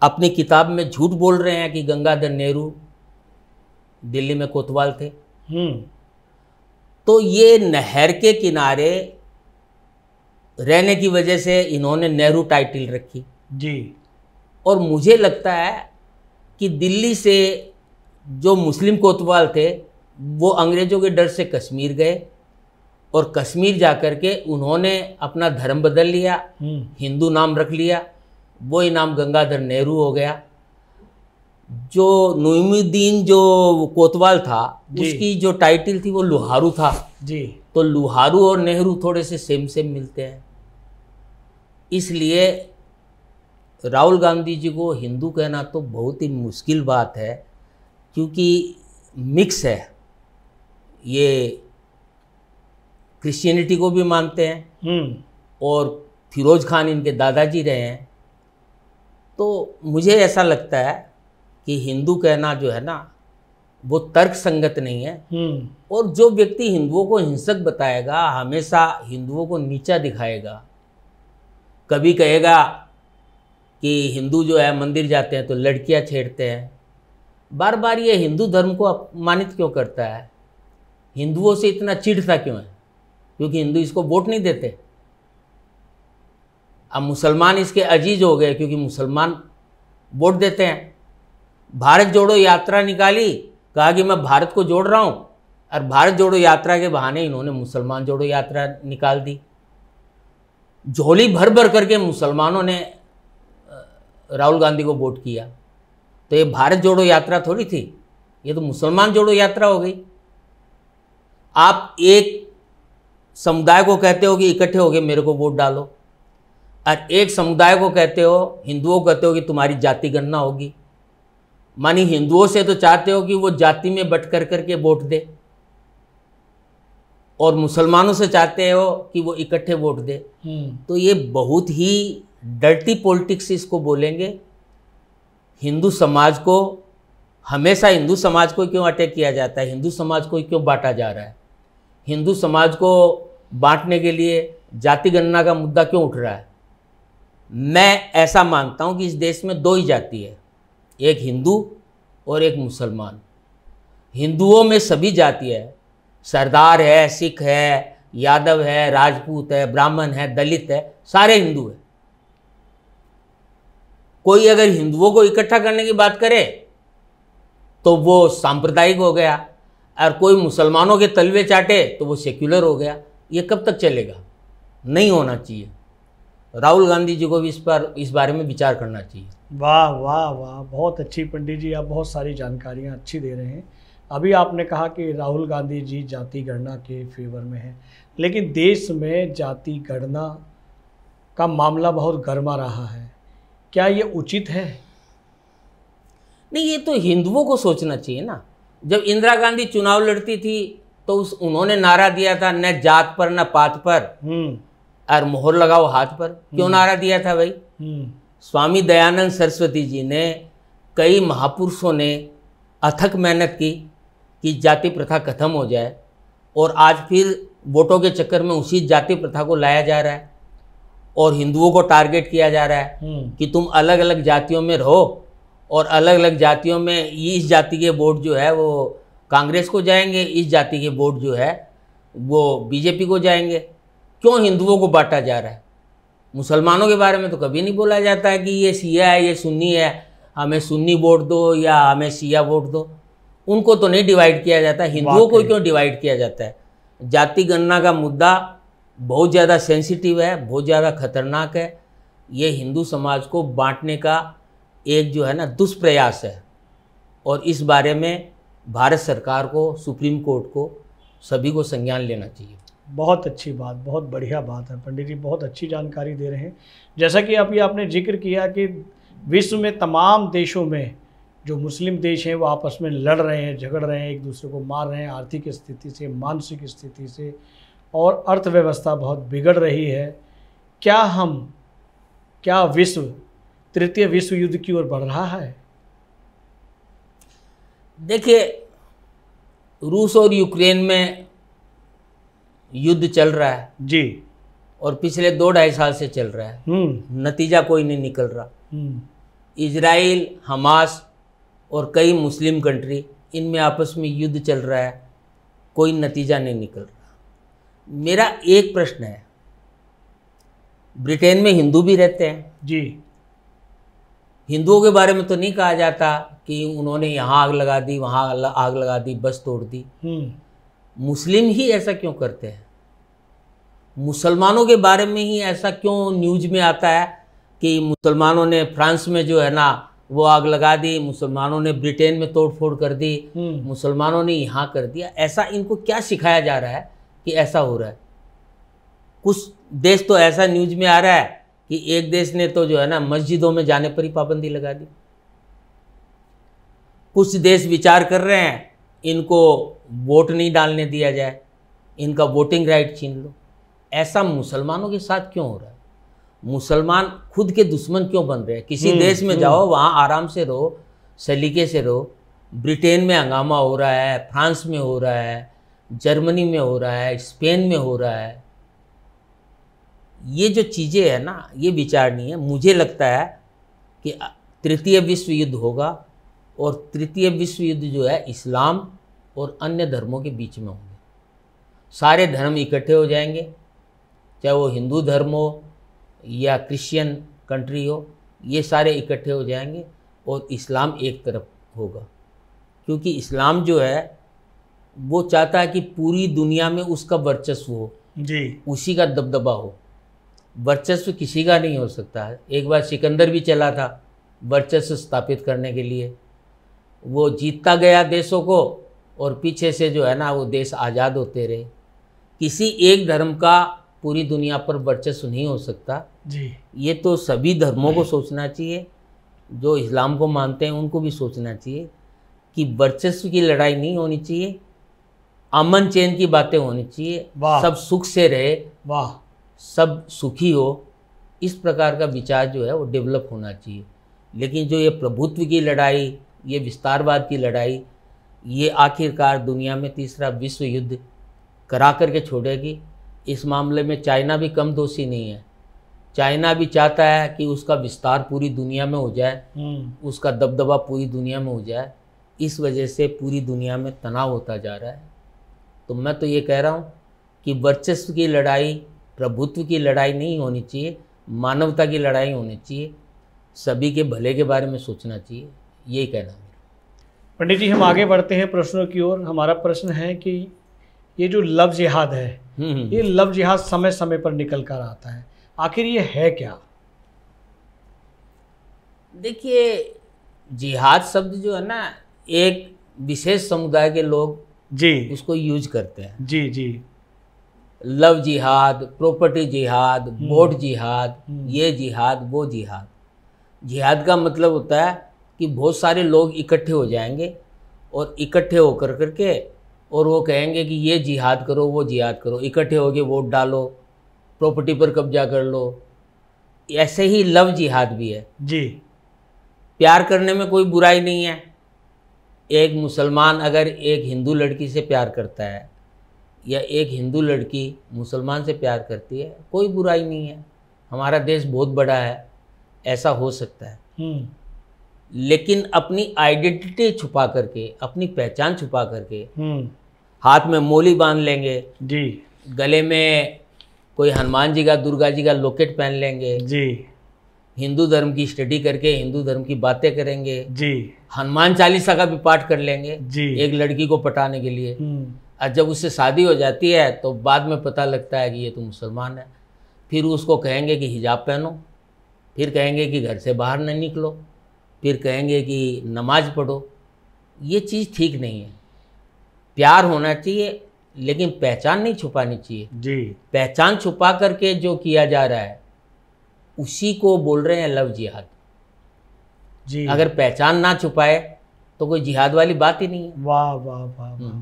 अपनी किताब में झूठ बोल रहे हैं कि गंगाधर नेहरू दिल्ली में कोतवाल थे हम्म। तो ये नहर के किनारे रहने की वजह से इन्होंने नेहरू टाइटल रखी जी और मुझे लगता है कि दिल्ली से जो मुस्लिम कोतवाल थे वो अंग्रेज़ों के डर से कश्मीर गए और कश्मीर जा कर के उन्होंने अपना धर्म बदल लिया हम्म। हिंदू नाम रख लिया ही नाम गंगाधर नेहरू हो गया जो नुमुद्दीन जो कोतवाल था उसकी जो टाइटल थी वो लुहारू था जी तो लुहारू और नेहरू थोड़े से सेम सेम मिलते हैं इसलिए राहुल गांधी जी को हिंदू कहना तो बहुत ही मुश्किल बात है क्योंकि मिक्स है ये क्रिश्चियनिटी को भी मानते हैं हम्म। और फिरोज खान इनके दादाजी रहे हैं तो मुझे ऐसा लगता है कि हिंदू कहना जो है ना वो तर्क संगत नहीं है हम्म। और जो व्यक्ति हिंदुओं को हिंसक बताएगा हमेशा हिंदुओं को नीचा दिखाएगा कभी कहेगा कि हिंदू जो है मंदिर जाते हैं तो लड़कियां छेड़ते हैं बार बार ये हिंदू धर्म को अपमानित क्यों करता है हिंदुओं से इतना चिढ़ता क्यों है क्योंकि हिंदू इसको वोट नहीं देते अब मुसलमान इसके अजीज हो गए क्योंकि मुसलमान वोट देते हैं भारत जोड़ो यात्रा निकाली कहा कि मैं भारत को जोड़ रहा हूँ और भारत जोड़ो यात्रा के बहाने इन्होंने मुसलमान जोड़ो यात्रा निकाल दी झोली भर भर करके मुसलमानों ने राहुल गांधी को वोट किया तो ये भारत जोड़ो यात्रा थोड़ी थी ये तो मुसलमान जोड़ो यात्रा हो गई आप एक समुदाय को कहते हो कि इकट्ठे हो गए मेरे को वोट डालो और एक समुदाय को कहते हो हिंदुओं को कहते हो कि तुम्हारी जाति गणना होगी मानी हिंदुओं से तो चाहते हो कि वो जाति में बट कर करके वोट दे और मुसलमानों से चाहते हो कि वो इकट्ठे वोट दे हम्म। तो ये बहुत ही डर्टी पॉलिटिक्स इसको बोलेंगे हिंदू समाज को हमेशा हिंदू समाज को क्यों अटैक किया जाता है हिंदू समाज को क्यों बांटा जा रहा है हिंदू समाज को बांटने के लिए जाति गणना का मुद्दा क्यों उठ रहा है मैं ऐसा मानता हूं कि इस देश में दो ही जाति है एक हिंदू और एक मुसलमान हिंदुओं में सभी जाति है सरदार है सिख है यादव है राजपूत है ब्राह्मण है दलित है सारे हिंदू है कोई अगर हिंदुओं को इकट्ठा करने की बात करे तो वो सांप्रदायिक हो गया और कोई मुसलमानों के तलवे चाटे तो वो सेक्युलर हो गया ये कब तक चलेगा नहीं होना चाहिए राहुल गांधी जी को भी इस पर इस बारे में विचार करना चाहिए वाह वाह वाह बहुत अच्छी पंडित जी आप बहुत सारी जानकारियाँ अच्छी दे रहे हैं अभी आपने कहा कि राहुल गांधी जी जाति गणना के फेवर में हैं लेकिन देश में जाति गणना का मामला बहुत गर्मा रहा है क्या ये उचित है नहीं ये तो हिंदुओं को सोचना चाहिए ना जब इंदिरा गांधी चुनाव लड़ती थी तो उस उन्होंने नारा दिया था न जात पर न पात पर हम्म। और मोहर लगाओ हाथ पर क्यों हम्म। नारा दिया था भाई हम्म। स्वामी दयानंद सरस्वती जी ने कई महापुरुषों ने अथक मेहनत की कि जाति प्रथा खत्म हो जाए और आज फिर वोटों के चक्कर में उसी जाति प्रथा को लाया जा रहा है और हिंदुओं को टारगेट किया जा रहा है हम्म। कि तुम अलग अलग जातियों में रहो और अलग अलग जातियों में इस जाति के वोट जो है वो कांग्रेस को जाएंगे इस जाति के वोट जो है वो बीजेपी को जाएंगे क्यों हिंदुओं को बांटा जा रहा है मुसलमानों के बारे में तो कभी नहीं बोला जाता है कि ये सिया है ये सुन्नी है हमें सुन्नी वोट दो या हमें सिया वोट दो उनको तो नहीं डिवाइड किया जाता हिंदुओं को क्यों डिवाइड किया जाता है जाति गणना का मुद्दा बहुत ज़्यादा सेंसिटिव है बहुत ज़्यादा खतरनाक है ये हिंदू समाज को बांटने का एक जो है ना दुष्प्रयास है और इस बारे में भारत सरकार को सुप्रीम कोर्ट को सभी को संज्ञान लेना चाहिए बहुत अच्छी बात बहुत बढ़िया बात है पंडित जी बहुत अच्छी जानकारी दे रहे हैं जैसा कि अभी आपने जिक्र किया कि विश्व में तमाम देशों में जो मुस्लिम देश हैं वो आपस में लड़ रहे हैं झगड़ रहे हैं एक दूसरे को मार रहे हैं आर्थिक स्थिति से मानसिक स्थिति से और अर्थव्यवस्था बहुत बिगड़ रही है क्या हम क्या विश्व तृतीय विश्व युद्ध की ओर बढ़ रहा है देखिए रूस और यूक्रेन में युद्ध चल रहा है जी और पिछले दो ढाई साल से चल रहा है हम्म। नतीजा कोई नहीं निकल रहा हम्म। इजराइल हमास और कई मुस्लिम कंट्री इनमें आपस में युद्ध चल रहा है कोई नतीजा नहीं निकल रहा मेरा एक प्रश्न है ब्रिटेन में हिंदू भी रहते हैं जी हिंदुओं के बारे में तो नहीं कहा जाता कि उन्होंने यहाँ आग लगा दी वहाँ आग लगा दी बस तोड़ दी हम्म। मुस्लिम ही ऐसा क्यों करते हैं मुसलमानों के बारे में ही ऐसा क्यों न्यूज में आता है कि मुसलमानों ने फ्रांस में जो है ना वो आग लगा दी मुसलमानों ने ब्रिटेन में तोड़फोड़ कर दी हम्म। मुसलमानों ने यहाँ कर दिया ऐसा इनको क्या सिखाया जा रहा है कि ऐसा हो रहा है कुछ देश तो ऐसा न्यूज में आ रहा है कि एक देश ने तो जो है ना मस्जिदों में जाने पर ही पाबंदी लगा दी कुछ देश विचार कर रहे हैं इनको वोट नहीं डालने दिया जाए इनका वोटिंग राइट छीन लो ऐसा मुसलमानों के साथ क्यों हो रहा है मुसलमान खुद के दुश्मन क्यों बन रहे हैं किसी हम्म, देश में हम्म। जाओ वहाँ आराम से रहो सलीके से रहो ब्रिटेन में हंगामा हो रहा है फ्रांस में हो रहा है जर्मनी में हो रहा है स्पेन में हो रहा है ये जो चीज़ें है ना ये विचारनी है मुझे लगता है कि तृतीय विश्व युद्ध होगा और तृतीय विश्व युद्ध जो है इस्लाम और अन्य धर्मों के बीच में होंगे सारे धर्म इकट्ठे हो जाएंगे चाहे वो हिंदू धर्म हो या क्रिश्चियन कंट्री हो ये सारे इकट्ठे हो जाएंगे और इस्लाम एक तरफ होगा क्योंकि इस्लाम जो है वो चाहता है कि पूरी दुनिया में उसका वर्चस्व हो जी उसी का दबदबा हो वर्चस्व किसी का नहीं हो सकता है एक बार सिकंदर भी चला था वर्चस्व स्थापित करने के लिए वो जीतता गया देशों को और पीछे से जो है ना वो देश आज़ाद होते रहे किसी एक धर्म का पूरी दुनिया पर वर्चस्व नहीं हो सकता जी ये तो सभी धर्मों को सोचना चाहिए जो इस्लाम को मानते हैं उनको भी सोचना चाहिए कि वर्चस्व की लड़ाई नहीं होनी चाहिए अमन चैन की बातें होनी चाहिए सब सुख से रहे वाह सब सुखी हो इस प्रकार का विचार जो है वो डेवलप होना चाहिए लेकिन जो ये प्रभुत्व की लड़ाई ये विस्तारवाद की लड़ाई ये आखिरकार दुनिया में तीसरा विश्व युद्ध करा करके छोड़ेगी इस मामले में चाइना भी कम दोषी नहीं है चाइना भी चाहता है कि उसका विस्तार पूरी दुनिया में हो जाए हम्म। उसका दबदबा पूरी दुनिया में हो जाए इस वजह से पूरी दुनिया में तनाव होता जा रहा है तो मैं तो ये कह रहा हूँ कि वर्चस्व की लड़ाई प्रभुत्व की लड़ाई नहीं होनी चाहिए मानवता की लड़ाई होनी चाहिए सभी के भले के बारे में सोचना चाहिए यही कहना मेरा पंडित जी हम आगे बढ़ते हैं प्रश्नों की ओर हमारा प्रश्न है कि ये जो लव जिहाद है हम्म, हम्म, ये हम्म। लव जिहाद समय समय पर निकल कर आता है आखिर ये है क्या देखिए जिहाद शब्द जो है ना एक विशेष समुदाय के लोग जी उसको यूज करते हैं जी जी लव जिहाद प्रॉपर्टी जिहाद वोट जिहाद ये जिहाद वो जिहाद जिहाद का मतलब होता है कि बहुत सारे लोग इकट्ठे हो जाएंगे और इकट्ठे होकर करके और वो कहेंगे कि ये जिहाद करो वो जिहाद करो इकट्ठे होके वोट डालो प्रॉपर्टी पर कब्जा कर लो ऐसे ही लव जिहाद भी है जी प्यार करने में कोई बुराई नहीं है एक मुसलमान अगर एक हिंदू लड़की से प्यार करता है या एक हिंदू लड़की मुसलमान से प्यार करती है कोई बुराई नहीं है हमारा देश बहुत बड़ा है ऐसा हो सकता है हम्म। लेकिन अपनी आइडेंटिटी छुपा करके अपनी पहचान छुपा करके हम्म। हाथ में मोली बांध लेंगे जी गले में कोई हनुमान जी का दुर्गा जी का लोकेट पहन लेंगे जी हिंदू धर्म की स्टडी करके हिंदू धर्म की बातें करेंगे जी हनुमान चालीसा का भी पाठ कर लेंगे जी एक लड़की को पटाने के लिए हम्म। और जब उससे शादी हो जाती है तो बाद में पता लगता है कि ये तो मुसलमान है फिर उसको कहेंगे कि हिजाब पहनो फिर कहेंगे कि घर से बाहर नहीं निकलो फिर कहेंगे कि नमाज पढ़ो ये चीज़ ठीक नहीं है प्यार होना चाहिए लेकिन पहचान नहीं छुपानी चाहिए जी पहचान छुपा करके जो किया जा रहा है उसी को बोल रहे हैं लव जिहाद जी अगर पहचान ना छुपाए तो कोई जिहाद वाली बात ही नहीं है वाह वाह वाह वाह हम्म।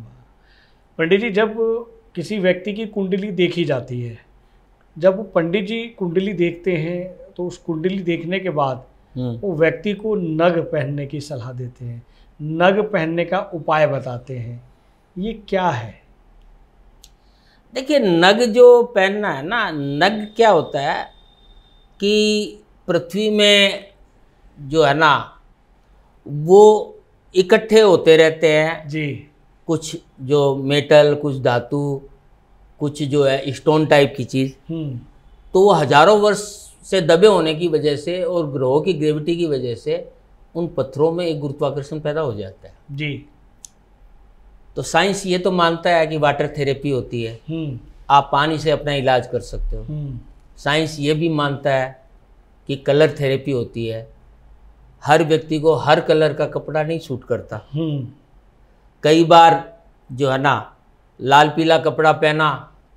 पंडित जी जब किसी व्यक्ति की कुंडली देखी जाती है जब पंडित जी कुंडली देखते हैं तो उस कुंडली देखने के बाद हम्म। वो व्यक्ति को नग पहनने की सलाह देते हैं नग पहनने का उपाय बताते हैं ये क्या है देखिए नग जो पहनना है ना नग क्या होता है कि पृथ्वी में जो है ना वो इकट्ठे होते रहते हैं जी कुछ जो मेटल कुछ धातु कुछ जो है स्टोन टाइप की चीज़ हम्म। तो वो हजारों वर्ष से दबे होने की वजह से और ग्रहों की ग्रेविटी की वजह से उन पत्थरों में एक गुरुत्वाकर्षण पैदा हो जाता है जी तो साइंस ये तो मानता है कि वाटर थेरेपी होती है हम्म। आप पानी से अपना इलाज कर सकते हो साइंस हम्म। ये भी मानता है कि कलर थेरेपी होती है हर व्यक्ति को हर कलर का कपड़ा नहीं सूट करता हम्म। कई बार जो है ना लाल पीला कपड़ा पहना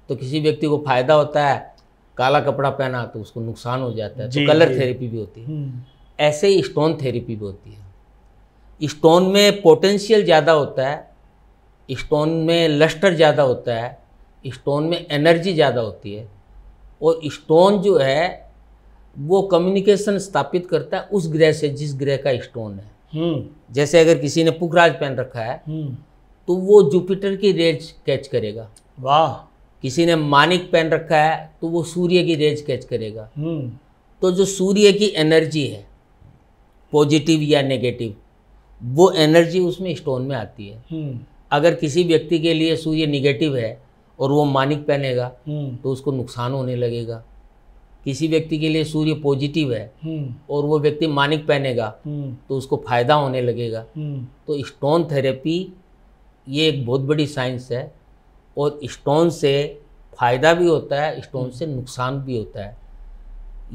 तो किसी व्यक्ति को फायदा होता है काला कपड़ा पहना तो उसको नुकसान हो जाता है तो कलर थेरेपी भी होती है हम्म। ऐसे ही स्टोन थेरेपी भी होती है स्टोन में पोटेंशियल ज़्यादा होता है स्टोन में लस्टर ज़्यादा होता है स्टोन में एनर्जी ज़्यादा होती है और स्टोन जो है वो कम्युनिकेशन स्थापित करता है उस ग्रह से जिस ग्रह का स्टोन है हम्म। जैसे अगर किसी ने पुखराज पहन रखा है हम्म। तो वो जुपिटर की रेज कैच करेगा वाह किसी ने मानिक पहन रखा है तो वो सूर्य की रेज कैच करेगा हम्म। तो जो सूर्य की एनर्जी है पॉजिटिव या नेगेटिव वो एनर्जी उसमें स्टोन में आती है हम्म। अगर किसी व्यक्ति के लिए सूर्य निगेटिव है और वो मानिक पहनेगा हम्म। तो उसको नुकसान होने लगेगा किसी व्यक्ति के लिए सूर्य पॉजिटिव है और वो व्यक्ति मानिक पहनेगा तो उसको फायदा होने लगेगा तो स्टोन थेरेपी ये एक बहुत बड़ी साइंस है और स्टोन से फ़ायदा भी होता है स्टोन से नुकसान भी होता है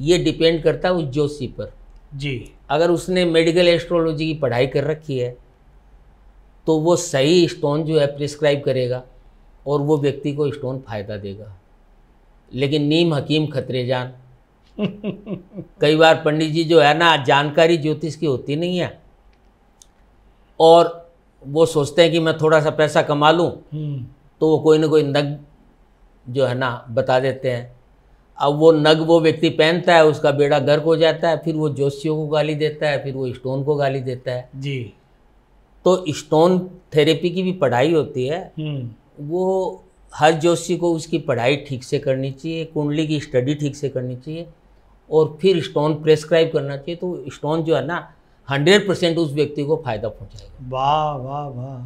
ये डिपेंड करता है उस ज्योतिषी पर जी अगर उसने मेडिकल एस्ट्रोलॉजी की पढ़ाई कर रखी है तो वो सही स्टोन जो है प्रिस्क्राइब करेगा और वो व्यक्ति को स्टोन फ़ायदा देगा लेकिन नीम हकीम खतरे जान कई बार पंडित जी जो है ना जानकारी ज्योतिष की होती नहीं है और वो सोचते हैं कि मैं थोड़ा सा पैसा कमा लूँ हम्म। तो वो कोई ना कोई नग जो है ना बता देते हैं अब वो नग वो व्यक्ति पहनता है उसका बेड़ा गर्क हो जाता है फिर वो जोशियों को गाली देता है फिर वो स्टोन को गाली देता है जी तो स्टोन थेरेपी की भी पढ़ाई होती है हम्म। वो हर जोशी को उसकी पढ़ाई ठीक से करनी चाहिए कुंडली की स्टडी ठीक से करनी चाहिए और फिर स्टोन प्रेस्क्राइब करना चाहिए तो स्टोन जो है ना हंड्रेड परसेंट उस व्यक्ति को फ़ायदा पहुँचाएगा वाह वाह वाह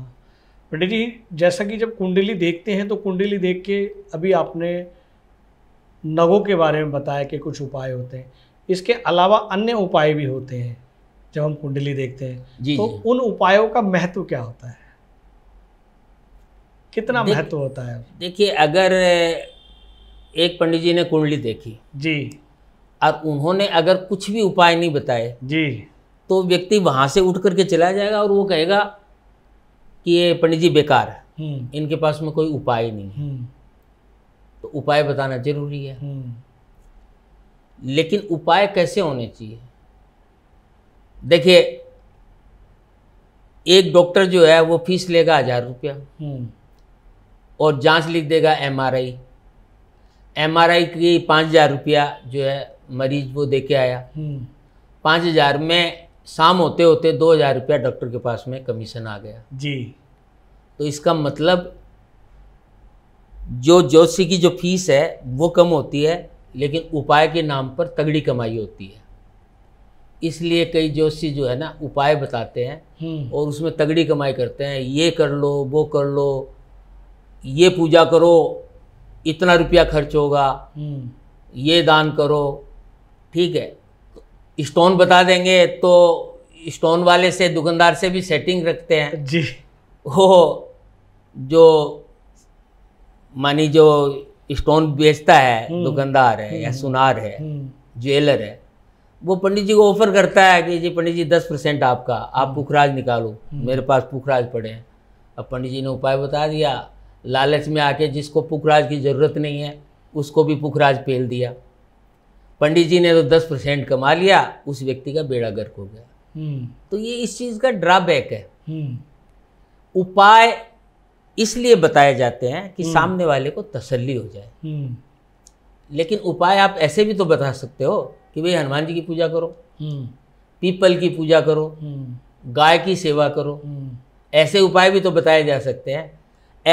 पंडित जी जैसा कि जब कुंडली देखते हैं तो कुंडली देख के अभी आपने नगों के बारे में बताया कि कुछ उपाय होते हैं इसके अलावा अन्य उपाय भी होते हैं जब हम कुंडली देखते हैं जी, तो जी। उन उपायों का महत्व क्या होता है कितना महत्व होता है देखिए अगर एक पंडित जी ने कुंडली देखी जी और उन्होंने अगर कुछ भी उपाय नहीं बताए जी तो व्यक्ति वहां से उठ करके चला जाएगा और वो कहेगा कि ये पंडित जी बेकार है हम्म। इनके पास में कोई उपाय नहीं है हम्म। तो उपाय बताना जरूरी है हम्म। लेकिन उपाय कैसे होने चाहिए देखिए एक डॉक्टर जो है वो फीस लेगा हजार रुपया और जांच लिख देगा एमआरआई एमआरआई की पाँच हजार रुपया जो है मरीज वो दे के आया पाँच हजार में शाम होते होते दो हज़ार रुपया डॉक्टर के पास में कमीशन आ गया जी तो इसका मतलब जो ज्योतिषी की जो फीस है वो कम होती है लेकिन उपाय के नाम पर तगड़ी कमाई होती है इसलिए कई ज्योतिषी जो है ना उपाय बताते हैं हम्म। और उसमें तगड़ी कमाई करते हैं ये कर लो वो कर लो ये पूजा करो इतना रुपया खर्च होगा हम्म। ये दान करो ठीक है स्टोन बता देंगे तो स्टोन वाले से दुकानदार से भी सेटिंग रखते हैं जी हो जो मानी जो स्टोन बेचता है हम्म। दुकानदार है या हम्म। सुनार है ज्वेलर हम्म। है वो पंडित जी को ऑफर करता है कि जी पंडित जी दस परसेंट आपका आप पुखराज निकालो मेरे पास पुखराज पड़े हैं अब पंडित जी ने उपाय बता दिया लालच में आके जिसको पुखराज की ज़रूरत नहीं है उसको भी पुखराज पेल दिया पंडित जी ने तो दस परसेंट कमा लिया उस व्यक्ति का बेड़ा गर्क हो गया हम्म। तो ये इस चीज़ का ड्रॉबैक है हम्म। उपाय इसलिए बताए जाते हैं कि हम्म। सामने वाले को तसल्ली हो जाए लेकिन उपाय आप ऐसे भी तो बता सकते हो कि भाई हनुमान जी की पूजा करो पीपल की पूजा करो गाय की सेवा करो ऐसे उपाय भी तो बताए जा सकते हैं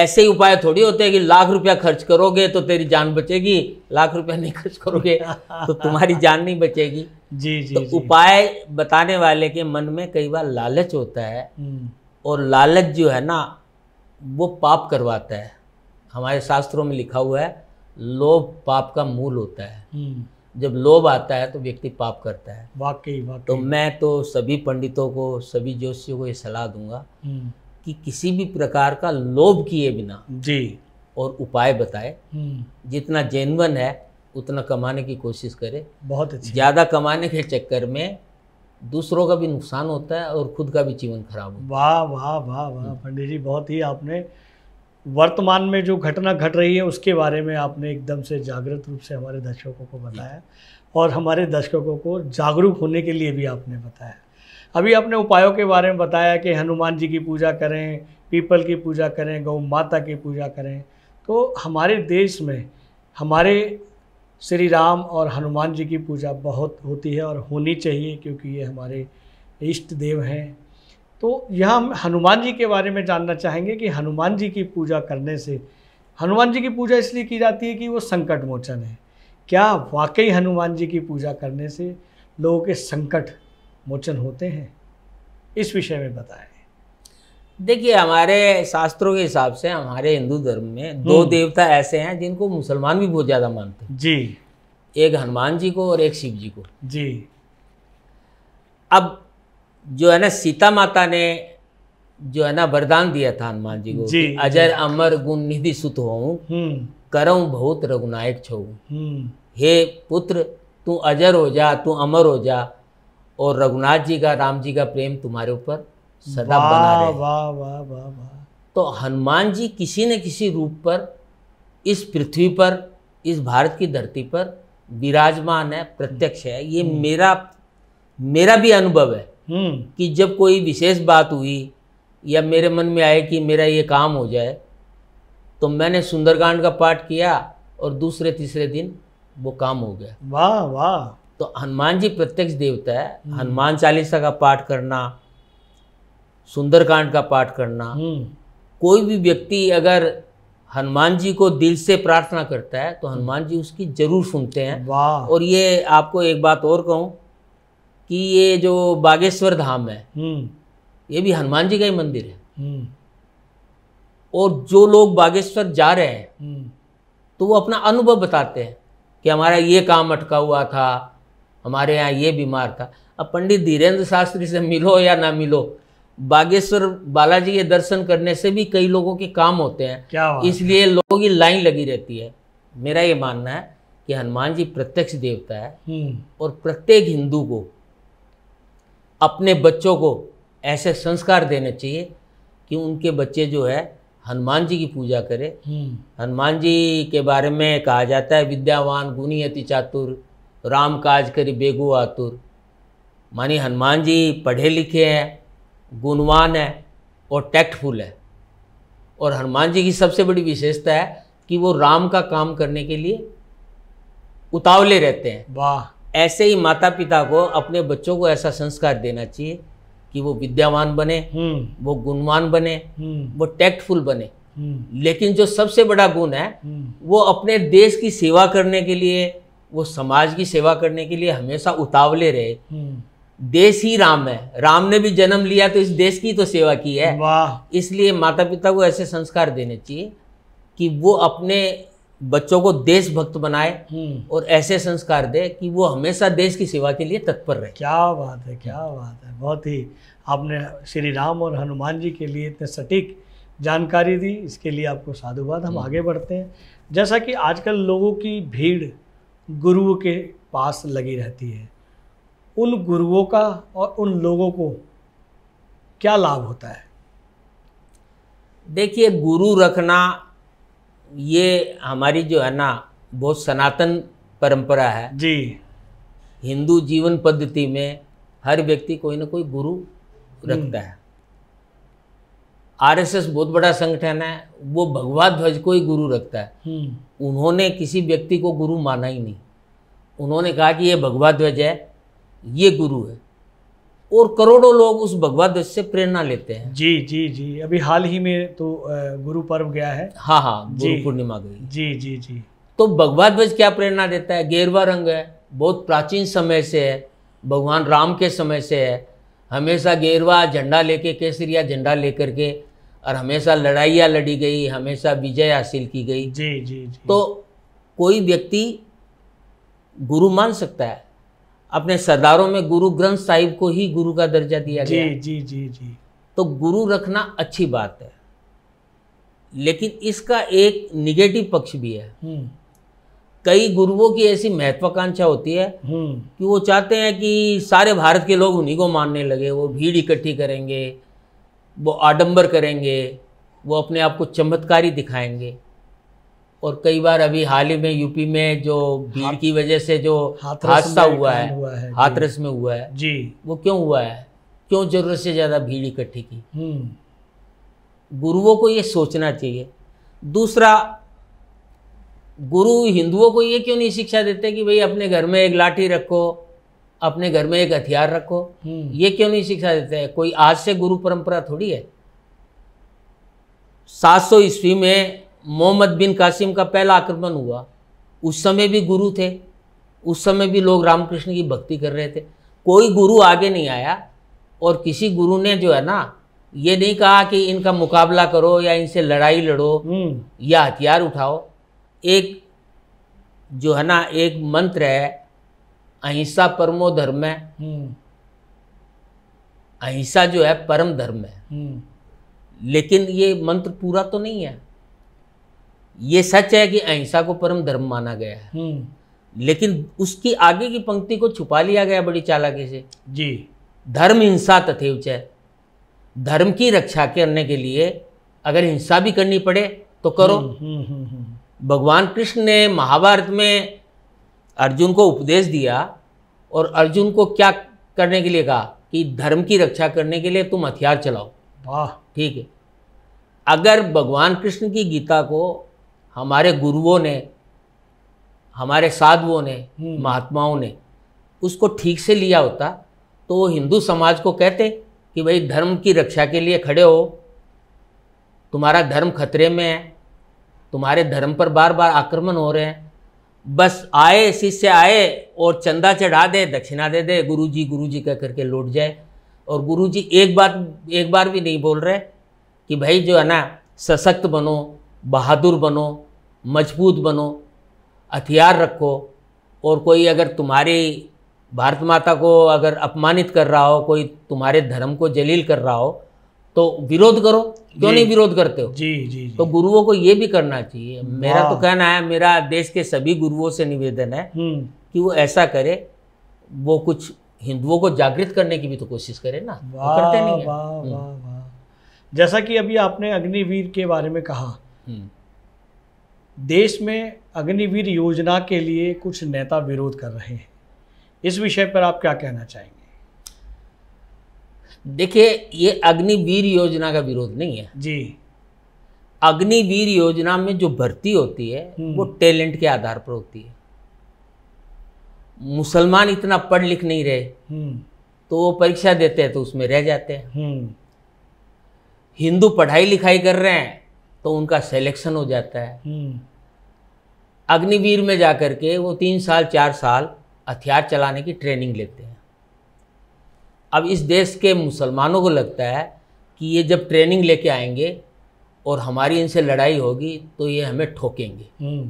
ऐसे ही उपाय थोड़ी होते हैं कि लाख रुपया खर्च करोगे तो तेरी जान बचेगी लाख रुपया नहीं खर्च करोगे तो तुम्हारी जान नहीं बचेगी जी जी, तो जी। उपाय बताने वाले के मन में कई बार लालच होता है हम्म। और लालच जो है ना वो पाप करवाता है हमारे शास्त्रों में लिखा हुआ है लोभ पाप का मूल होता है हम्म। जब लोभ आता है तो व्यक्ति पाप करता है वाकई वाकई तो मैं तो सभी पंडितों को सभी ज्योतिषियों को ये सलाह दूंगा हम्म। कि किसी भी प्रकार का लोभ किए बिना जी और उपाय बताए हम्म। जितना जेनवन है उतना कमाने की कोशिश करे बहुत अच्छा ज़्यादा कमाने के चक्कर में दूसरों का भी नुकसान होता है और खुद का भी जीवन खराब होता है वाह वाह वाह वाह हम्म। पंडित जी बहुत ही आपने वर्तमान में जो घटना घट रही है उसके बारे में आपने एकदम से जागृत रूप से हमारे दर्शकों को बताया और हमारे दर्शकों को जागरूक होने के लिए भी आपने बताया अभी आपने उपायों के बारे में बताया कि हनुमान जी की पूजा करें पीपल की पूजा करें गौ माता की पूजा करें तो हमारे देश में हमारे श्री राम और हनुमान जी की पूजा बहुत होती है और होनी चाहिए क्योंकि ये हमारे इष्ट देव हैं तो यह हम हनुमान जी के बारे में जानना चाहेंगे कि हनुमान जी की पूजा करने से हनुमान जी की पूजा इसलिए की जाती है कि वो संकट मोचन है क्या वाकई हनुमान जी की पूजा करने से लोगों के संकट मोचन होते हैं इस विषय में बताएं देखिए हमारे शास्त्रों के हिसाब से हमारे हिंदू धर्म में दो हम्म। देवता ऐसे हैं जिनको मुसलमान भी बहुत ज़्यादा मानते हैं जी एक हनुमान जी को और एक शिव जी को जी अब जो है ना सीता माता ने जो है ना वरदान दिया था हनुमान जी को जी, अजर अमर गुण निधि सुत हो हम्म। करऊँ बहुत रघुनायक छो हम्म। हे पुत्र तू अजर हो जा तू अमर हो जा और रघुनाथ जी का राम जी का प्रेम तुम्हारे ऊपर सदा बना रहे वाह वाह वाह वाह तो हनुमान जी किसी न किसी रूप पर इस पृथ्वी पर इस भारत की धरती पर विराजमान है प्रत्यक्ष है ये हम्म। मेरा मेरा भी अनुभव है हम्म। कि जब कोई विशेष बात हुई या मेरे मन में आए कि मेरा ये काम हो जाए तो मैंने सुंदरकांड का पाठ किया और दूसरे तीसरे दिन वो काम हो गया वाह वाह तो हनुमान जी प्रत्यक्ष देवता है हनुमान चालीसा का पाठ करना सुंदरकांड का पाठ करना हम्म। कोई भी व्यक्ति अगर हनुमान जी को दिल से प्रार्थना करता है तो हनुमान जी उसकी जरूर सुनते हैं और ये आपको एक बात और कहूँ कि ये जो बागेश्वर धाम है हम्म। ये भी हनुमान जी का ही मंदिर है हम्म। और जो लोग बागेश्वर जा रहे हैं तो वो अपना अनुभव बताते हैं कि हमारा ये काम अटका हुआ था हमारे यहाँ ये बीमार था अब पंडित धीरेन्द्र शास्त्री से मिलो या ना मिलो बागेश्वर बालाजी के दर्शन करने से भी कई लोगों के काम होते हैं क्या इसलिए लोगों की लाइन लगी रहती है मेरा ये मानना है कि हनुमान जी प्रत्यक्ष देवता है हम्म। और प्रत्येक हिंदू को अपने बच्चों को ऐसे संस्कार देने चाहिए कि उनके बच्चे जो है हनुमान जी की पूजा करें हम्म। हनुमान जी के बारे में कहा जाता है विद्यावान गुणी अति चातुर राम काज करी बेगू आतुर मानी हनुमान जी पढ़े लिखे हैं गुणवान है और टैक्टफुल है और हनुमान जी की सबसे बड़ी विशेषता है कि वो राम का काम करने के लिए उतावले रहते हैं वाह ऐसे ही माता पिता को अपने बच्चों को ऐसा संस्कार देना चाहिए कि वो विद्यावान बने हम्म। वो गुणवान बने हम्म। वो टैक्टफुल बने हम्म। लेकिन जो सबसे बड़ा गुण है वो अपने देश की सेवा करने के लिए वो समाज की सेवा करने के लिए हमेशा उतावले रहे हम्म। देश ही राम है राम ने भी जन्म लिया तो इस देश की तो सेवा की है इसलिए माता पिता को ऐसे संस्कार देने चाहिए कि वो अपने बच्चों को देशभक्त बनाए हम्म। और ऐसे संस्कार दे कि वो हमेशा देश की सेवा के लिए तत्पर रहे क्या बात है क्या बात है बहुत ही आपने श्री राम और हनुमान जी के लिए इतने सटीक जानकारी दी इसके लिए आपको साधुवाद हम हम्म। आगे बढ़ते हैं जैसा कि आजकल लोगों की भीड़ गुरुओं के पास लगी रहती है उन गुरुओं का और उन लोगों को क्या लाभ होता है देखिए गुरु रखना ये हमारी जो है ना बहुत सनातन परंपरा है जी हिंदू जीवन पद्धति में हर व्यक्ति कोई ना कोई गुरु हम्म। रखता है आरएसएस बहुत बड़ा संगठन है वो भगवा ध्वज को ही गुरु रखता है हम्म। उन्होंने किसी व्यक्ति को गुरु माना ही नहीं उन्होंने कहा कि ये भगवा ध्वज है ये गुरु है और करोड़ों लोग उस भगवा ध्वज से प्रेरणा लेते हैं जी जी जी अभी हाल ही में तो गुरु पर्व गया है हाँ हाँ गुरु पूर्णिमा गई जी जी जी तो भगवा ध्वज क्या प्रेरणा देता है गेरवा रंग है बहुत प्राचीन समय से है भगवान राम के समय से है हमेशा गेरवा झंडा लेके केसरिया झंडा लेकर के और हमेशा लड़ाइयाँ लड़ी गई हमेशा विजय हासिल की गई जी जी, जी। तो कोई व्यक्ति गुरु मान सकता है अपने सरदारों में गुरु ग्रंथ साहिब को ही गुरु का दर्जा दिया जी, गया जी जी जी तो गुरु रखना अच्छी बात है लेकिन इसका एक निगेटिव पक्ष भी है हम्म। कई गुरुओं की ऐसी महत्वाकांक्षा होती है हम्म। कि वो चाहते हैं कि सारे भारत के लोग उन्हीं को मानने लगे वो भीड़ इकट्ठी करेंगे वो आडंबर करेंगे वो अपने आप को चमत्कारी दिखाएंगे और कई बार अभी हाल ही में यूपी में जो भीड़ की वजह से जो हादसा हुआ है, हाथरस में हुआ है जी वो क्यों हुआ है क्यों जरूरत से ज़्यादा भीड़ इकट्ठी की हम्म। गुरुओं को ये सोचना चाहिए दूसरा गुरु हिंदुओं को ये क्यों नहीं शिक्षा देते कि भाई अपने घर में एक लाठी रखो अपने घर में एक हथियार रखो हम्म। ये क्यों नहीं शिक्षा देते हैं कोई आज से गुरु परंपरा थोड़ी है 700 ईस्वी में मोहम्मद बिन कासिम का पहला आक्रमण हुआ उस समय भी गुरु थे उस समय भी लोग रामकृष्ण की भक्ति कर रहे थे कोई गुरु आगे नहीं आया और किसी गुरु ने जो है ना ये नहीं कहा कि इनका मुकाबला करो या इनसे लड़ाई लड़ो हम्म। या हथियार उठाओ एक जो है ना एक मंत्र है अहिंसा परमो धर्म है हम्म। अहिंसा जो है परम धर्म है हम्म। लेकिन ये मंत्र पूरा तो नहीं है ये सच है कि अहिंसा को परम धर्म माना गया है हम्म। लेकिन उसकी आगे की पंक्ति को छुपा लिया गया बड़ी चालाकी से जी धर्म हिंसा तथे उचय धर्म की रक्षा करने के लिए अगर हिंसा भी करनी पड़े तो करो भगवान कृष्ण ने महाभारत में अर्जुन को उपदेश दिया और अर्जुन को क्या करने के लिए कहा कि धर्म की रक्षा करने के लिए तुम हथियार चलाओ वाह ठीक है अगर भगवान कृष्ण की गीता को हमारे गुरुओं ने हमारे साधुओं ने हम्म। महात्माओं ने उसको ठीक से लिया होता तो वो हिंदू समाज को कहते कि भाई धर्म की रक्षा के लिए खड़े हो तुम्हारा धर्म खतरे में है तुम्हारे धर्म पर बार बार आक्रमण हो रहे हैं बस आए शिष्य आए और चंदा चढ़ा दे दक्षिणा दे दे गुरुजी गुरुजी कह करके लौट जाए और गुरुजी एक बात एक बार भी नहीं बोल रहे कि भाई जो है ना सशक्त बनो बहादुर बनो मजबूत बनो हथियार रखो और कोई अगर तुम्हारी भारत माता को अगर अपमानित कर रहा हो कोई तुम्हारे धर्म को जलील कर रहा हो तो विरोध करो क्यों नहीं विरोध करते हो जी जी, जी। तो गुरुओं को ये भी करना चाहिए मेरा तो कहना है मेरा देश के सभी गुरुओं से निवेदन है हम्म। कि वो ऐसा करे वो कुछ हिंदुओं को जागृत करने की भी तो कोशिश करे ना वो करते नहीं वा, वा, वा। जैसा कि अभी आपने अग्निवीर के बारे में कहा हम्म। देश में अग्निवीर योजना के लिए कुछ नेता विरोध कर रहे हैं इस विषय पर आप क्या कहना चाहेंगे देखिए ये अग्निवीर योजना का विरोध नहीं है जी अग्निवीर योजना में जो भर्ती होती है हम्म। वो टैलेंट के आधार पर होती है मुसलमान इतना पढ़ लिख नहीं रहे हम्म। तो वो परीक्षा देते हैं तो उसमें रह जाते हैं हम्म। हिंदू पढ़ाई लिखाई कर रहे हैं तो उनका सिलेक्शन हो जाता है अग्निवीर में जाकर के वो तीन साल चार साल हथियार चलाने की ट्रेनिंग लेते हैं अब इस देश के मुसलमानों को लगता है कि ये जब ट्रेनिंग लेके आएंगे और हमारी इनसे लड़ाई होगी तो ये हमें ठोकेंगे हम्म।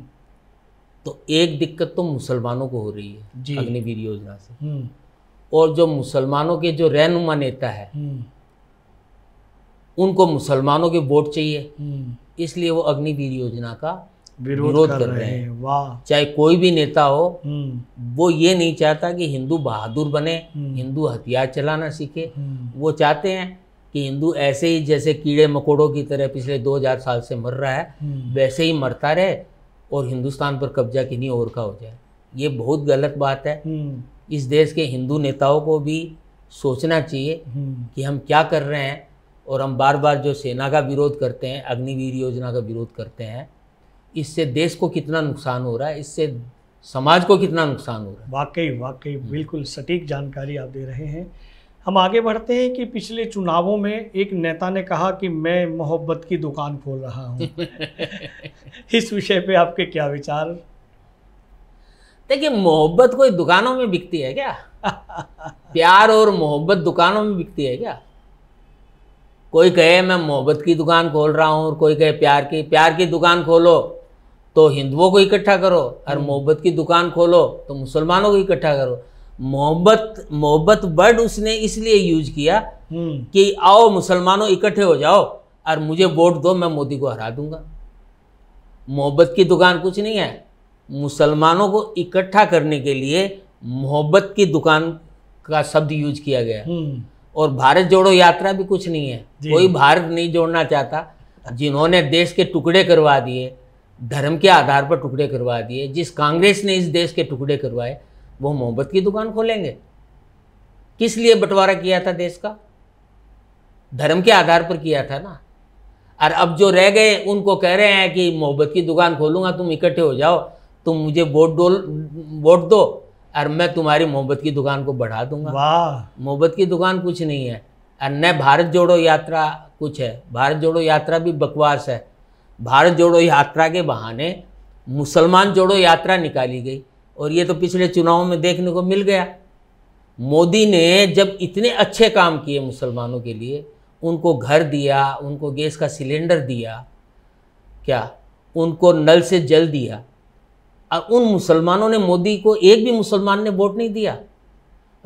तो एक दिक्कत तो मुसलमानों को हो रही है अग्निवीर योजना से हम्म। और जो मुसलमानों के जो रहनुमा नेता है हम्म। उनको मुसलमानों के वोट चाहिए इसलिए वो अग्निवीर योजना का विरोध कर, कर रहे हैं वाह चाहे कोई भी नेता हो हम्म। वो ये नहीं चाहता कि हिंदू बहादुर बने हम्म। हिंदू हथियार चलाना सीखे हम्म। वो चाहते हैं कि हिंदू ऐसे ही जैसे कीड़े मकोड़ों की तरह पिछले 2000 साल से मर रहा है वैसे ही मरता रहे और हिंदुस्तान पर कब्जा किन्हीं और का हो जाए ये बहुत गलत बात है इस देश के हिंदू नेताओं को भी सोचना चाहिए कि हम क्या कर रहे हैं और हम बार बार जो सेना का विरोध करते हैं अग्निवीर योजना का विरोध करते हैं इससे देश को कितना नुकसान हो रहा है इससे समाज को कितना नुकसान हो रहा है वाकई वाकई हम्म। बिल्कुल सटीक जानकारी आप दे रहे हैं हम आगे बढ़ते हैं कि पिछले चुनावों में एक नेता ने कहा कि मैं मोहब्बत की दुकान खोल रहा हूं इस विषय पे आपके क्या विचार देखिए मोहब्बत कोई दुकानों में बिकती है क्या प्यार और मोहब्बत दुकानों में बिकती है क्या कोई कहे मैं मोहब्बत की दुकान खोल रहा हूँ और कोई कहे प्यार की प्यार की दुकान खोलो तो हिंदुओं को इकट्ठा करो और हम्म। मोहब्बत की दुकान खोलो तो मुसलमानों को इकट्ठा करो मोहब्बत मोहब्बत वर्ड उसने इसलिए यूज किया हम्म। कि आओ मुसलमानों इकट्ठे हो जाओ और मुझे वोट दो मैं मोदी को हरा दूंगा मोहब्बत की दुकान कुछ नहीं है मुसलमानों को इकट्ठा करने के लिए मोहब्बत की दुकान का शब्द यूज किया गया हम्म। और भारत जोड़ो यात्रा भी कुछ नहीं है कोई भारत नहीं जोड़ना चाहता जिन्होंने देश के टुकड़े करवा दिए धर्म के आधार पर टुकड़े करवा दिए जिस कांग्रेस ने इस देश के टुकड़े करवाए वो मोहब्बत की दुकान खोलेंगे किस लिए बंटवारा किया था देश का धर्म के आधार पर किया था ना और अब जो रह गए उनको कह रहे हैं कि मोहब्बत की दुकान खोलूंगा तुम इकट्ठे हो जाओ तुम मुझे वोट डोल वोट दो और मैं तुम्हारी मोहब्बत की दुकान को बढ़ा दूंगा वाह मोहब्बत की दुकान कुछ नहीं है और न भारत जोड़ो यात्रा कुछ है भारत जोड़ो यात्रा भी बकवास है भारत जोड़ो यात्रा के बहाने मुसलमान जोड़ो यात्रा निकाली गई और ये तो पिछले चुनाव में देखने को मिल गया मोदी ने जब इतने अच्छे काम किए मुसलमानों के लिए उनको घर दिया उनको गैस का सिलेंडर दिया क्या उनको नल से जल दिया और उन मुसलमानों ने मोदी को एक भी मुसलमान ने वोट नहीं दिया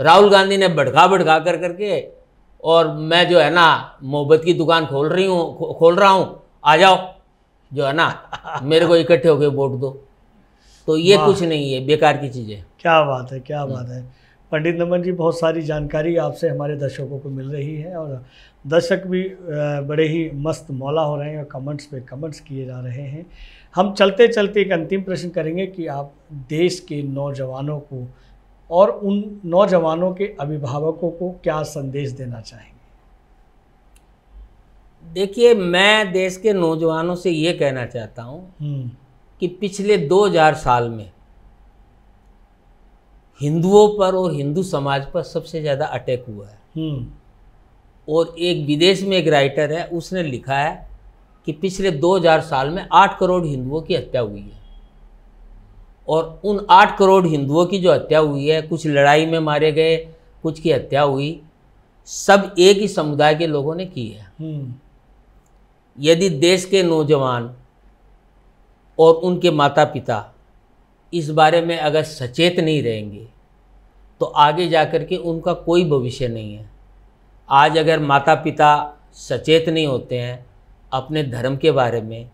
राहुल गांधी ने भड़का भड़का कर करके और मैं जो है ना मोहब्बत की दुकान खोल रही हूँ खो, खोल रहा हूँ आ जाओ जो है ना मेरे को इकट्ठे होके वोट दो तो ये कुछ नहीं है बेकार की चीज़ें क्या बात है क्या बात है हम्म। पंडित नमन जी बहुत सारी जानकारी आपसे हमारे दर्शकों को मिल रही है और दर्शक भी बड़े ही मस्त मौला हो रहे हैं और कमेंट्स पे कमेंट्स किए जा रहे हैं हम चलते चलते एक अंतिम प्रश्न करेंगे कि आप देश के नौजवानों को और उन नौजवानों के अभिभावकों को क्या संदेश देना चाहेंगे देखिए मैं देश के नौजवानों से ये कहना चाहता हूँ हम्म। कि पिछले 2000 साल में हिंदुओं पर और हिंदू समाज पर सबसे ज़्यादा अटैक हुआ है हम्म। और एक विदेश में एक राइटर है उसने लिखा है कि पिछले 2000 साल में 8 करोड़ हिंदुओं की हत्या हुई है और उन 8 करोड़ हिंदुओं की जो हत्या हुई है कुछ लड़ाई में मारे गए कुछ की हत्या हुई सब एक ही समुदाय के लोगों ने की है हम्म। यदि देश के नौजवान और उनके माता पिता इस बारे में अगर सचेत नहीं रहेंगे तो आगे जा कर के उनका कोई भविष्य नहीं है आज अगर माता पिता सचेत नहीं होते हैं अपने धर्म के बारे में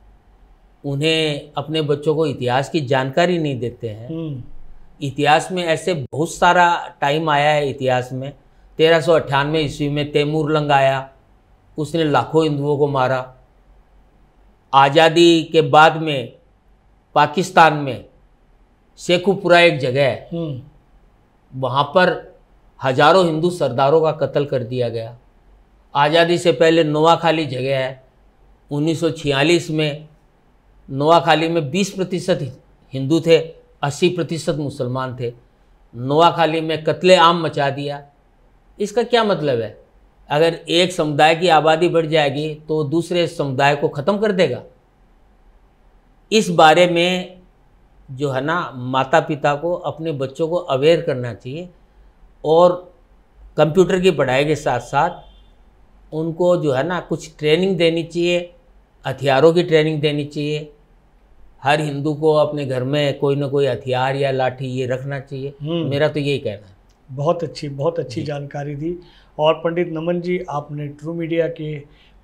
उन्हें अपने बच्चों को इतिहास की जानकारी नहीं देते हैं हम्म। इतिहास में ऐसे बहुत सारा टाइम आया है इतिहास में तेरह सौ ईस्वी में तैमूर लंग आया उसने लाखों हिंदुओं को मारा आज़ादी के बाद में पाकिस्तान में शेखुपुरा एक जगह है हम्म। वहाँ पर हजारों हिंदू सरदारों का कत्ल कर दिया गया आज़ादी से पहले नोआखाली जगह है 1946 में नोआखाली में 20 प्रतिशत हिंदू थे 80 प्रतिशत मुसलमान थे नोआखाली में कत्ले आम मचा दिया इसका क्या मतलब है अगर एक समुदाय की आबादी बढ़ जाएगी तो दूसरे समुदाय को ख़त्म कर देगा इस बारे में जो है ना माता पिता को अपने बच्चों को अवेयर करना चाहिए और कंप्यूटर की पढ़ाई के साथ साथ उनको जो है ना कुछ ट्रेनिंग देनी चाहिए हथियारों की ट्रेनिंग देनी चाहिए हर हिंदू को अपने घर में कोई ना कोई हथियार या लाठी ये रखना चाहिए हम्म। मेरा तो यही कहना है बहुत अच्छी बहुत अच्छी जानकारी दी और पंडित नमन जी आपने ट्रू मीडिया के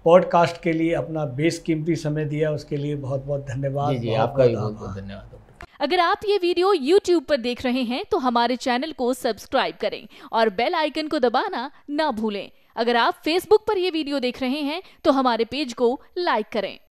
पॉडकास्ट के लिए अपना बेसकीमती समय दिया उसके लिए बहुत बहुत धन्यवाद जी, जी, आपका बहुत बहुत धन्यवाद अगर आप ये वीडियो YouTube पर देख रहे हैं तो हमारे चैनल को सब्सक्राइब करें और बेल आइकन को दबाना ना भूलें अगर आप Facebook पर यह वीडियो देख रहे हैं तो हमारे पेज को लाइक करें